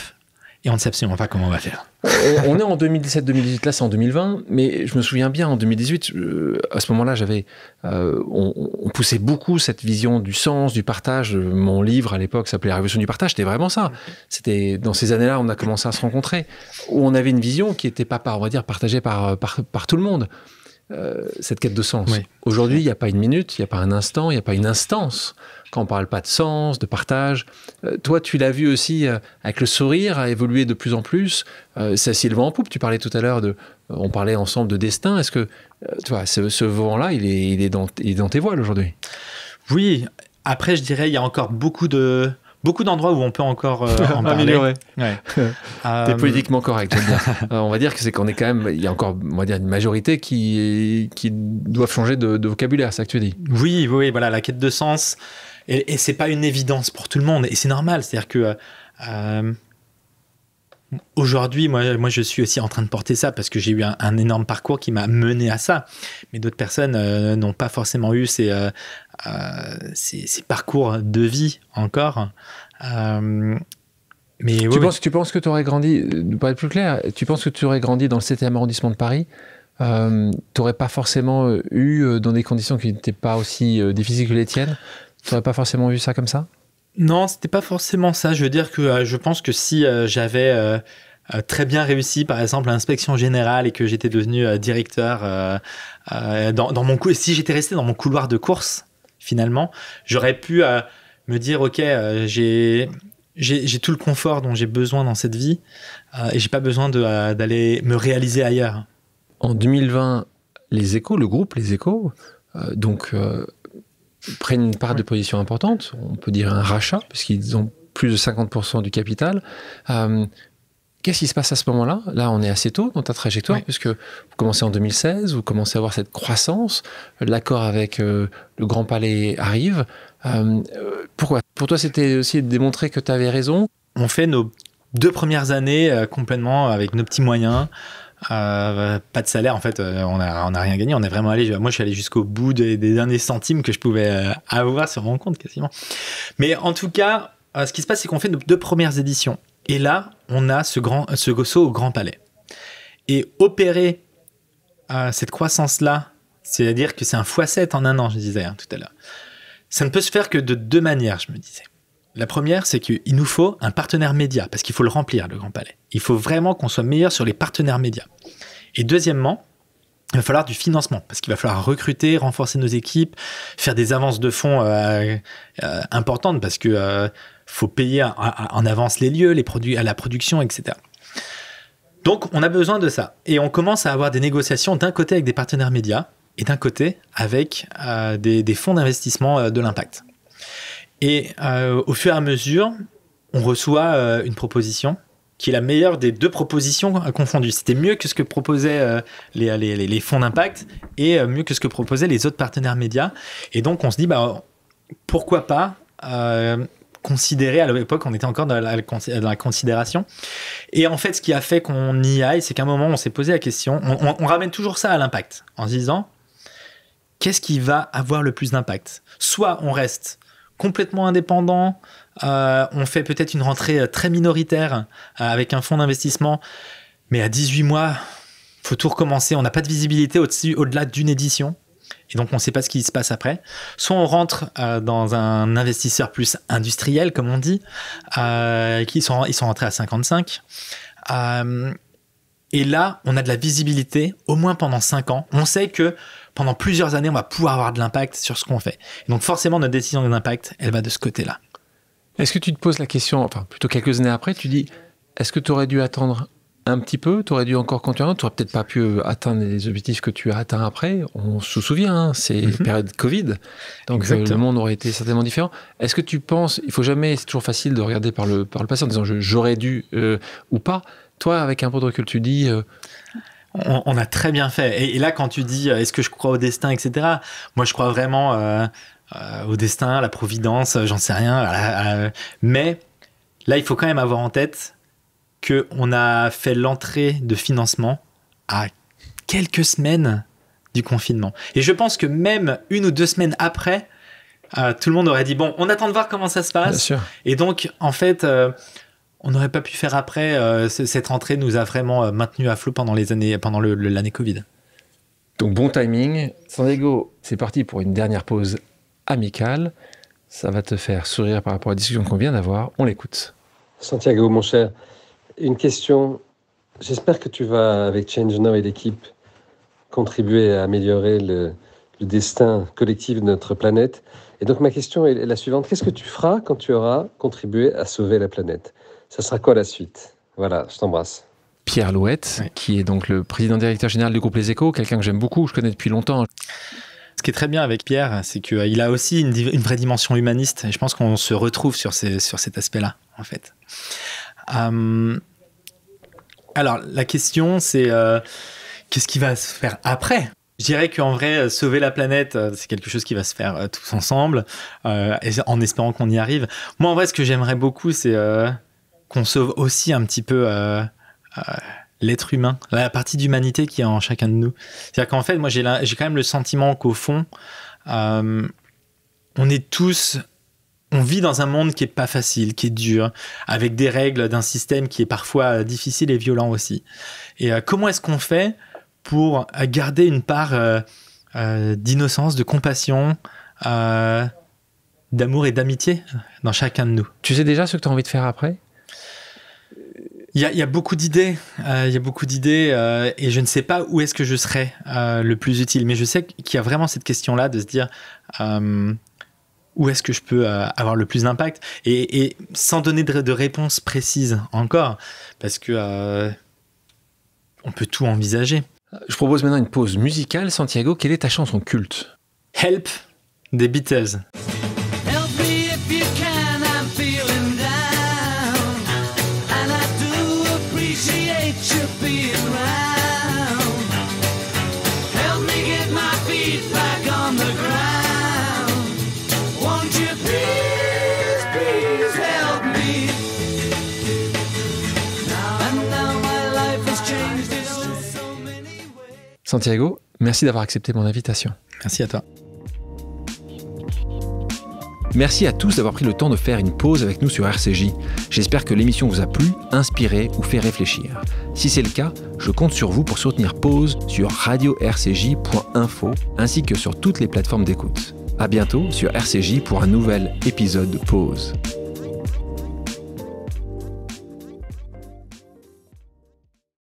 et on ne sait absolument pas comment on va faire. Euh, on est en 2017-2018, là c'est en 2020, mais je me souviens bien en 2018, euh, à ce moment-là, j'avais, on, poussait beaucoup cette vision du sens, du partage. Mon livre à l'époque s'appelait La Révolution du partage, c'était vraiment ça. C'était dans ces années-là, on a commencé à se rencontrer, où on avait une vision qui n'était pas, par, dire, partagée par tout le monde. Euh, cette quête de sens. Aujourd'hui, il n'y a pas une minute, il n'y a pas un instant, il n'y a pas une instance quand on parle pas de sens, de partage. Euh, toi, tu l'as vu aussi euh, avec le sourire, a évolué de plus en plus. ça, c'est le vent en poupe. Tu parlais tout à l'heure de, on parlait ensemble de destin. Est-ce que, tu vois, ce, vent-là, il est, il est dans tes voiles aujourd'hui Oui. Après, je dirais, il y a encore beaucoup de, beaucoup d'endroits où on peut encore euh, en améliorer. Euh, T'es politiquement correct. Euh, on va dire que c'est qu'on est quand même, il y a encore, on dire une majorité qui qui doivent changer de, vocabulaire, c'est ça que tu dis. Oui, oui, voilà, la quête de sens. Et, et c'est pas une évidence pour tout le monde, et c'est normal. C'est-à-dire que Aujourd'hui, moi, moi, je suis aussi en train de porter ça parce que j'ai eu un, énorme parcours qui m'a mené à ça. Mais d'autres personnes n'ont pas forcément eu ces, ses, euh, parcours de vie encore. Euh, mais tu, oui, penses, tu penses que tu aurais grandi, euh, pour être plus clair, tu penses que tu aurais grandi dans le 7e arrondissement de Paris Tu n'aurais pas forcément eu, dans des conditions qui n'étaient pas aussi difficiles que les tiennes, tu n'aurais pas forcément vu ça comme ça Non, c'était pas forcément ça. Je veux dire que je pense que si j'avais très bien réussi, par exemple, l'inspection générale et que j'étais devenu directeur dans, mon cou si j'étais resté dans mon couloir de course, finalement. J'aurais pu euh, me dire, ok, euh, j'ai j'ai tout le confort dont j'ai besoin dans cette vie euh, et j'ai pas besoin d'aller me réaliser ailleurs. En 2020, les échos, le groupe Les Échos, donc prennent une part de position importante, on peut dire un rachat, puisqu'ils ont plus de 50% du capital. Qu'est-ce qui se passe à ce moment-là Là, on est assez tôt dans ta trajectoire, puisque vous commencez en 2016, vous commencez à avoir cette croissance, l'accord avec euh, le Grand Palais arrive. Euh, pourquoi Pour toi, c'était aussi de démontrer que tu avais raison On fait nos deux premières années euh, complètement avec nos petits moyens. pas de salaire en fait on n'a on a rien gagné on est vraiment allé moi je suis allé jusqu'au bout des, derniers centimes que je pouvais avoir sur mon compte quasiment mais en tout cas ce qui se passe c'est qu'on fait nos deux premières éditions et là, on a ce, grand, gosso au Grand Palais. Et opérer cette croissance-là, c'est-à-dire que c'est un x7 en un an, je disais hein, tout à l'heure, ça ne peut se faire que de deux manières, je me disais. La première, c'est qu'il nous faut un partenaire média, parce qu'il faut le remplir, le Grand Palais. Il faut vraiment qu'on soit meilleur sur les partenaires médias. Et deuxièmement, il va falloir du financement, parce qu'il va falloir recruter, renforcer nos équipes, faire des avances de fonds euh, euh, importantes, parce que euh, faut payer en, avance les lieux, les produits, à la production, etc. Donc on a besoin de ça. Et on commence à avoir des négociations d'un côté avec des partenaires médias et d'un côté avec euh, des, fonds d'investissement euh, de l'impact. Et euh, au fur et à mesure, on reçoit une proposition qui est la meilleure des deux propositions confondues. C'était mieux que ce que proposaient les, fonds d'impact et mieux que ce que proposaient les autres partenaires médias. Et donc on se dit, bah, pourquoi pas considéré. À l'époque, on était encore dans la, considération. Et en fait, ce qui a fait qu'on y aille, c'est qu'à un moment, on s'est posé la question. On, ramène toujours ça à l'impact en se disant qu'est-ce qui va avoir le plus d'impact Soit on reste complètement indépendant, euh, on fait peut-être une rentrée euh, très minoritaire euh, avec un fonds d'investissement, mais à 18 mois, faut tout recommencer, on n'a pas de visibilité au-delà au d'une édition et donc on ne sait pas ce qui se passe après. Soit on rentre euh, dans un investisseur plus industriel, comme on dit, euh, qui sont, ils sont rentrés à 55. Euh, et là, on a de la visibilité, au moins pendant 5 ans. On sait que pendant plusieurs années, on va pouvoir avoir de l'impact sur ce qu'on fait. donc forcément, notre décision d'impact, elle va de ce côté-là. Est-ce que tu te poses la question, enfin plutôt quelques années après, tu dis, est-ce que tu aurais dû attendre un petit peu, tu aurais dû encore continuer, tu n'aurais peut-être pas pu euh, atteindre les objectifs que tu as atteints après. On se souvient, hein, c'est mm période Covid, donc euh, le monde aurait été certainement différent. Est-ce que tu penses, il faut jamais, c'est toujours facile de regarder par le, par le passé en disant j'aurais dû euh, ou pas. Toi, avec un peu de recul, tu dis... on, a très bien fait. Et, là, quand tu dis est-ce que je crois au destin, etc., moi je crois vraiment au destin, à la providence, j'en sais rien. Mais là, il faut quand même avoir en tête on a fait l'entrée de financement à quelques semaines du confinement. Et je pense que même une ou deux semaines après, euh, tout le monde aurait dit bon, on attend de voir comment ça se passe. Et donc, en fait, euh, on n'aurait pas pu faire après. Euh, cette rentrée nous a vraiment maintenu à flot pendant les années, pendant l'année Covid. Donc bon timing. Santiago, c'est parti pour une dernière pause amicale. Ça va te faire sourire par rapport à la discussion qu'on vient d'avoir. On l'écoute. Santiago, mon cher, une question. J'espère que tu vas, avec Change Now et l'équipe, contribuer à améliorer le, destin collectif de notre planète. Et donc ma question est la suivante. Qu'est-ce que tu feras quand tu auras contribué à sauver la planète Ça sera quoi la suite Voilà, je t'embrasse. Pierre Louette, qui est donc le président directeur général du groupe Les Échos, quelqu'un que j'aime beaucoup, je connais depuis longtemps. Ce qui est très bien avec Pierre, c'est qu'il euh, a aussi une, vraie dimension humaniste. Et je pense qu'on se retrouve sur, sur cet aspect-là, en fait. Euh, alors, la question, c'est euh, qu'est-ce qui va se faire après je dirais qu'en vrai, euh, sauver la planète, c'est quelque chose qui va se faire tous ensemble, en espérant qu'on y arrive. Moi, en vrai, ce que j'aimerais beaucoup, c'est qu'on sauve aussi un petit peu l'être humain, la partie d'humanité qui est en chacun de nous. C'est-à-dire qu'en fait, moi, j'ai quand même le sentiment qu'au fond, on est tous on vit dans un monde qui est pas facile, qui est dur, avec des règles d'un système qui est parfois euh, difficile et violent aussi. Et euh, comment est-ce qu'on fait pour euh, garder une part d'innocence, de compassion, d'amour et d'amitié dans chacun de nous Tu sais déjà ce que tu as envie de faire après il y, a, beaucoup d'idées, il y a beaucoup d'idées, et je ne sais pas où est-ce que je serais le plus utile, mais je sais qu'il y a vraiment cette question-là de se dire où est-ce que je peux euh, avoir le plus d'impact et, sans donner de, réponse précise encore, parce que euh, on peut tout envisager. Je propose maintenant une pause musicale. Santiago, quelle est ta chanson culte Help des Beatles. Santiago, merci d'avoir accepté mon invitation. Merci à toi. Merci à tous d'avoir pris le temps de faire une pause avec nous sur RCJ. J'espère que l'émission vous a plu, inspiré ou fait réfléchir. Si c'est le cas, je compte sur vous pour soutenir Pause sur radio ainsi que sur toutes les plateformes d'écoute. A bientôt sur RCJ pour un nouvel épisode Pause.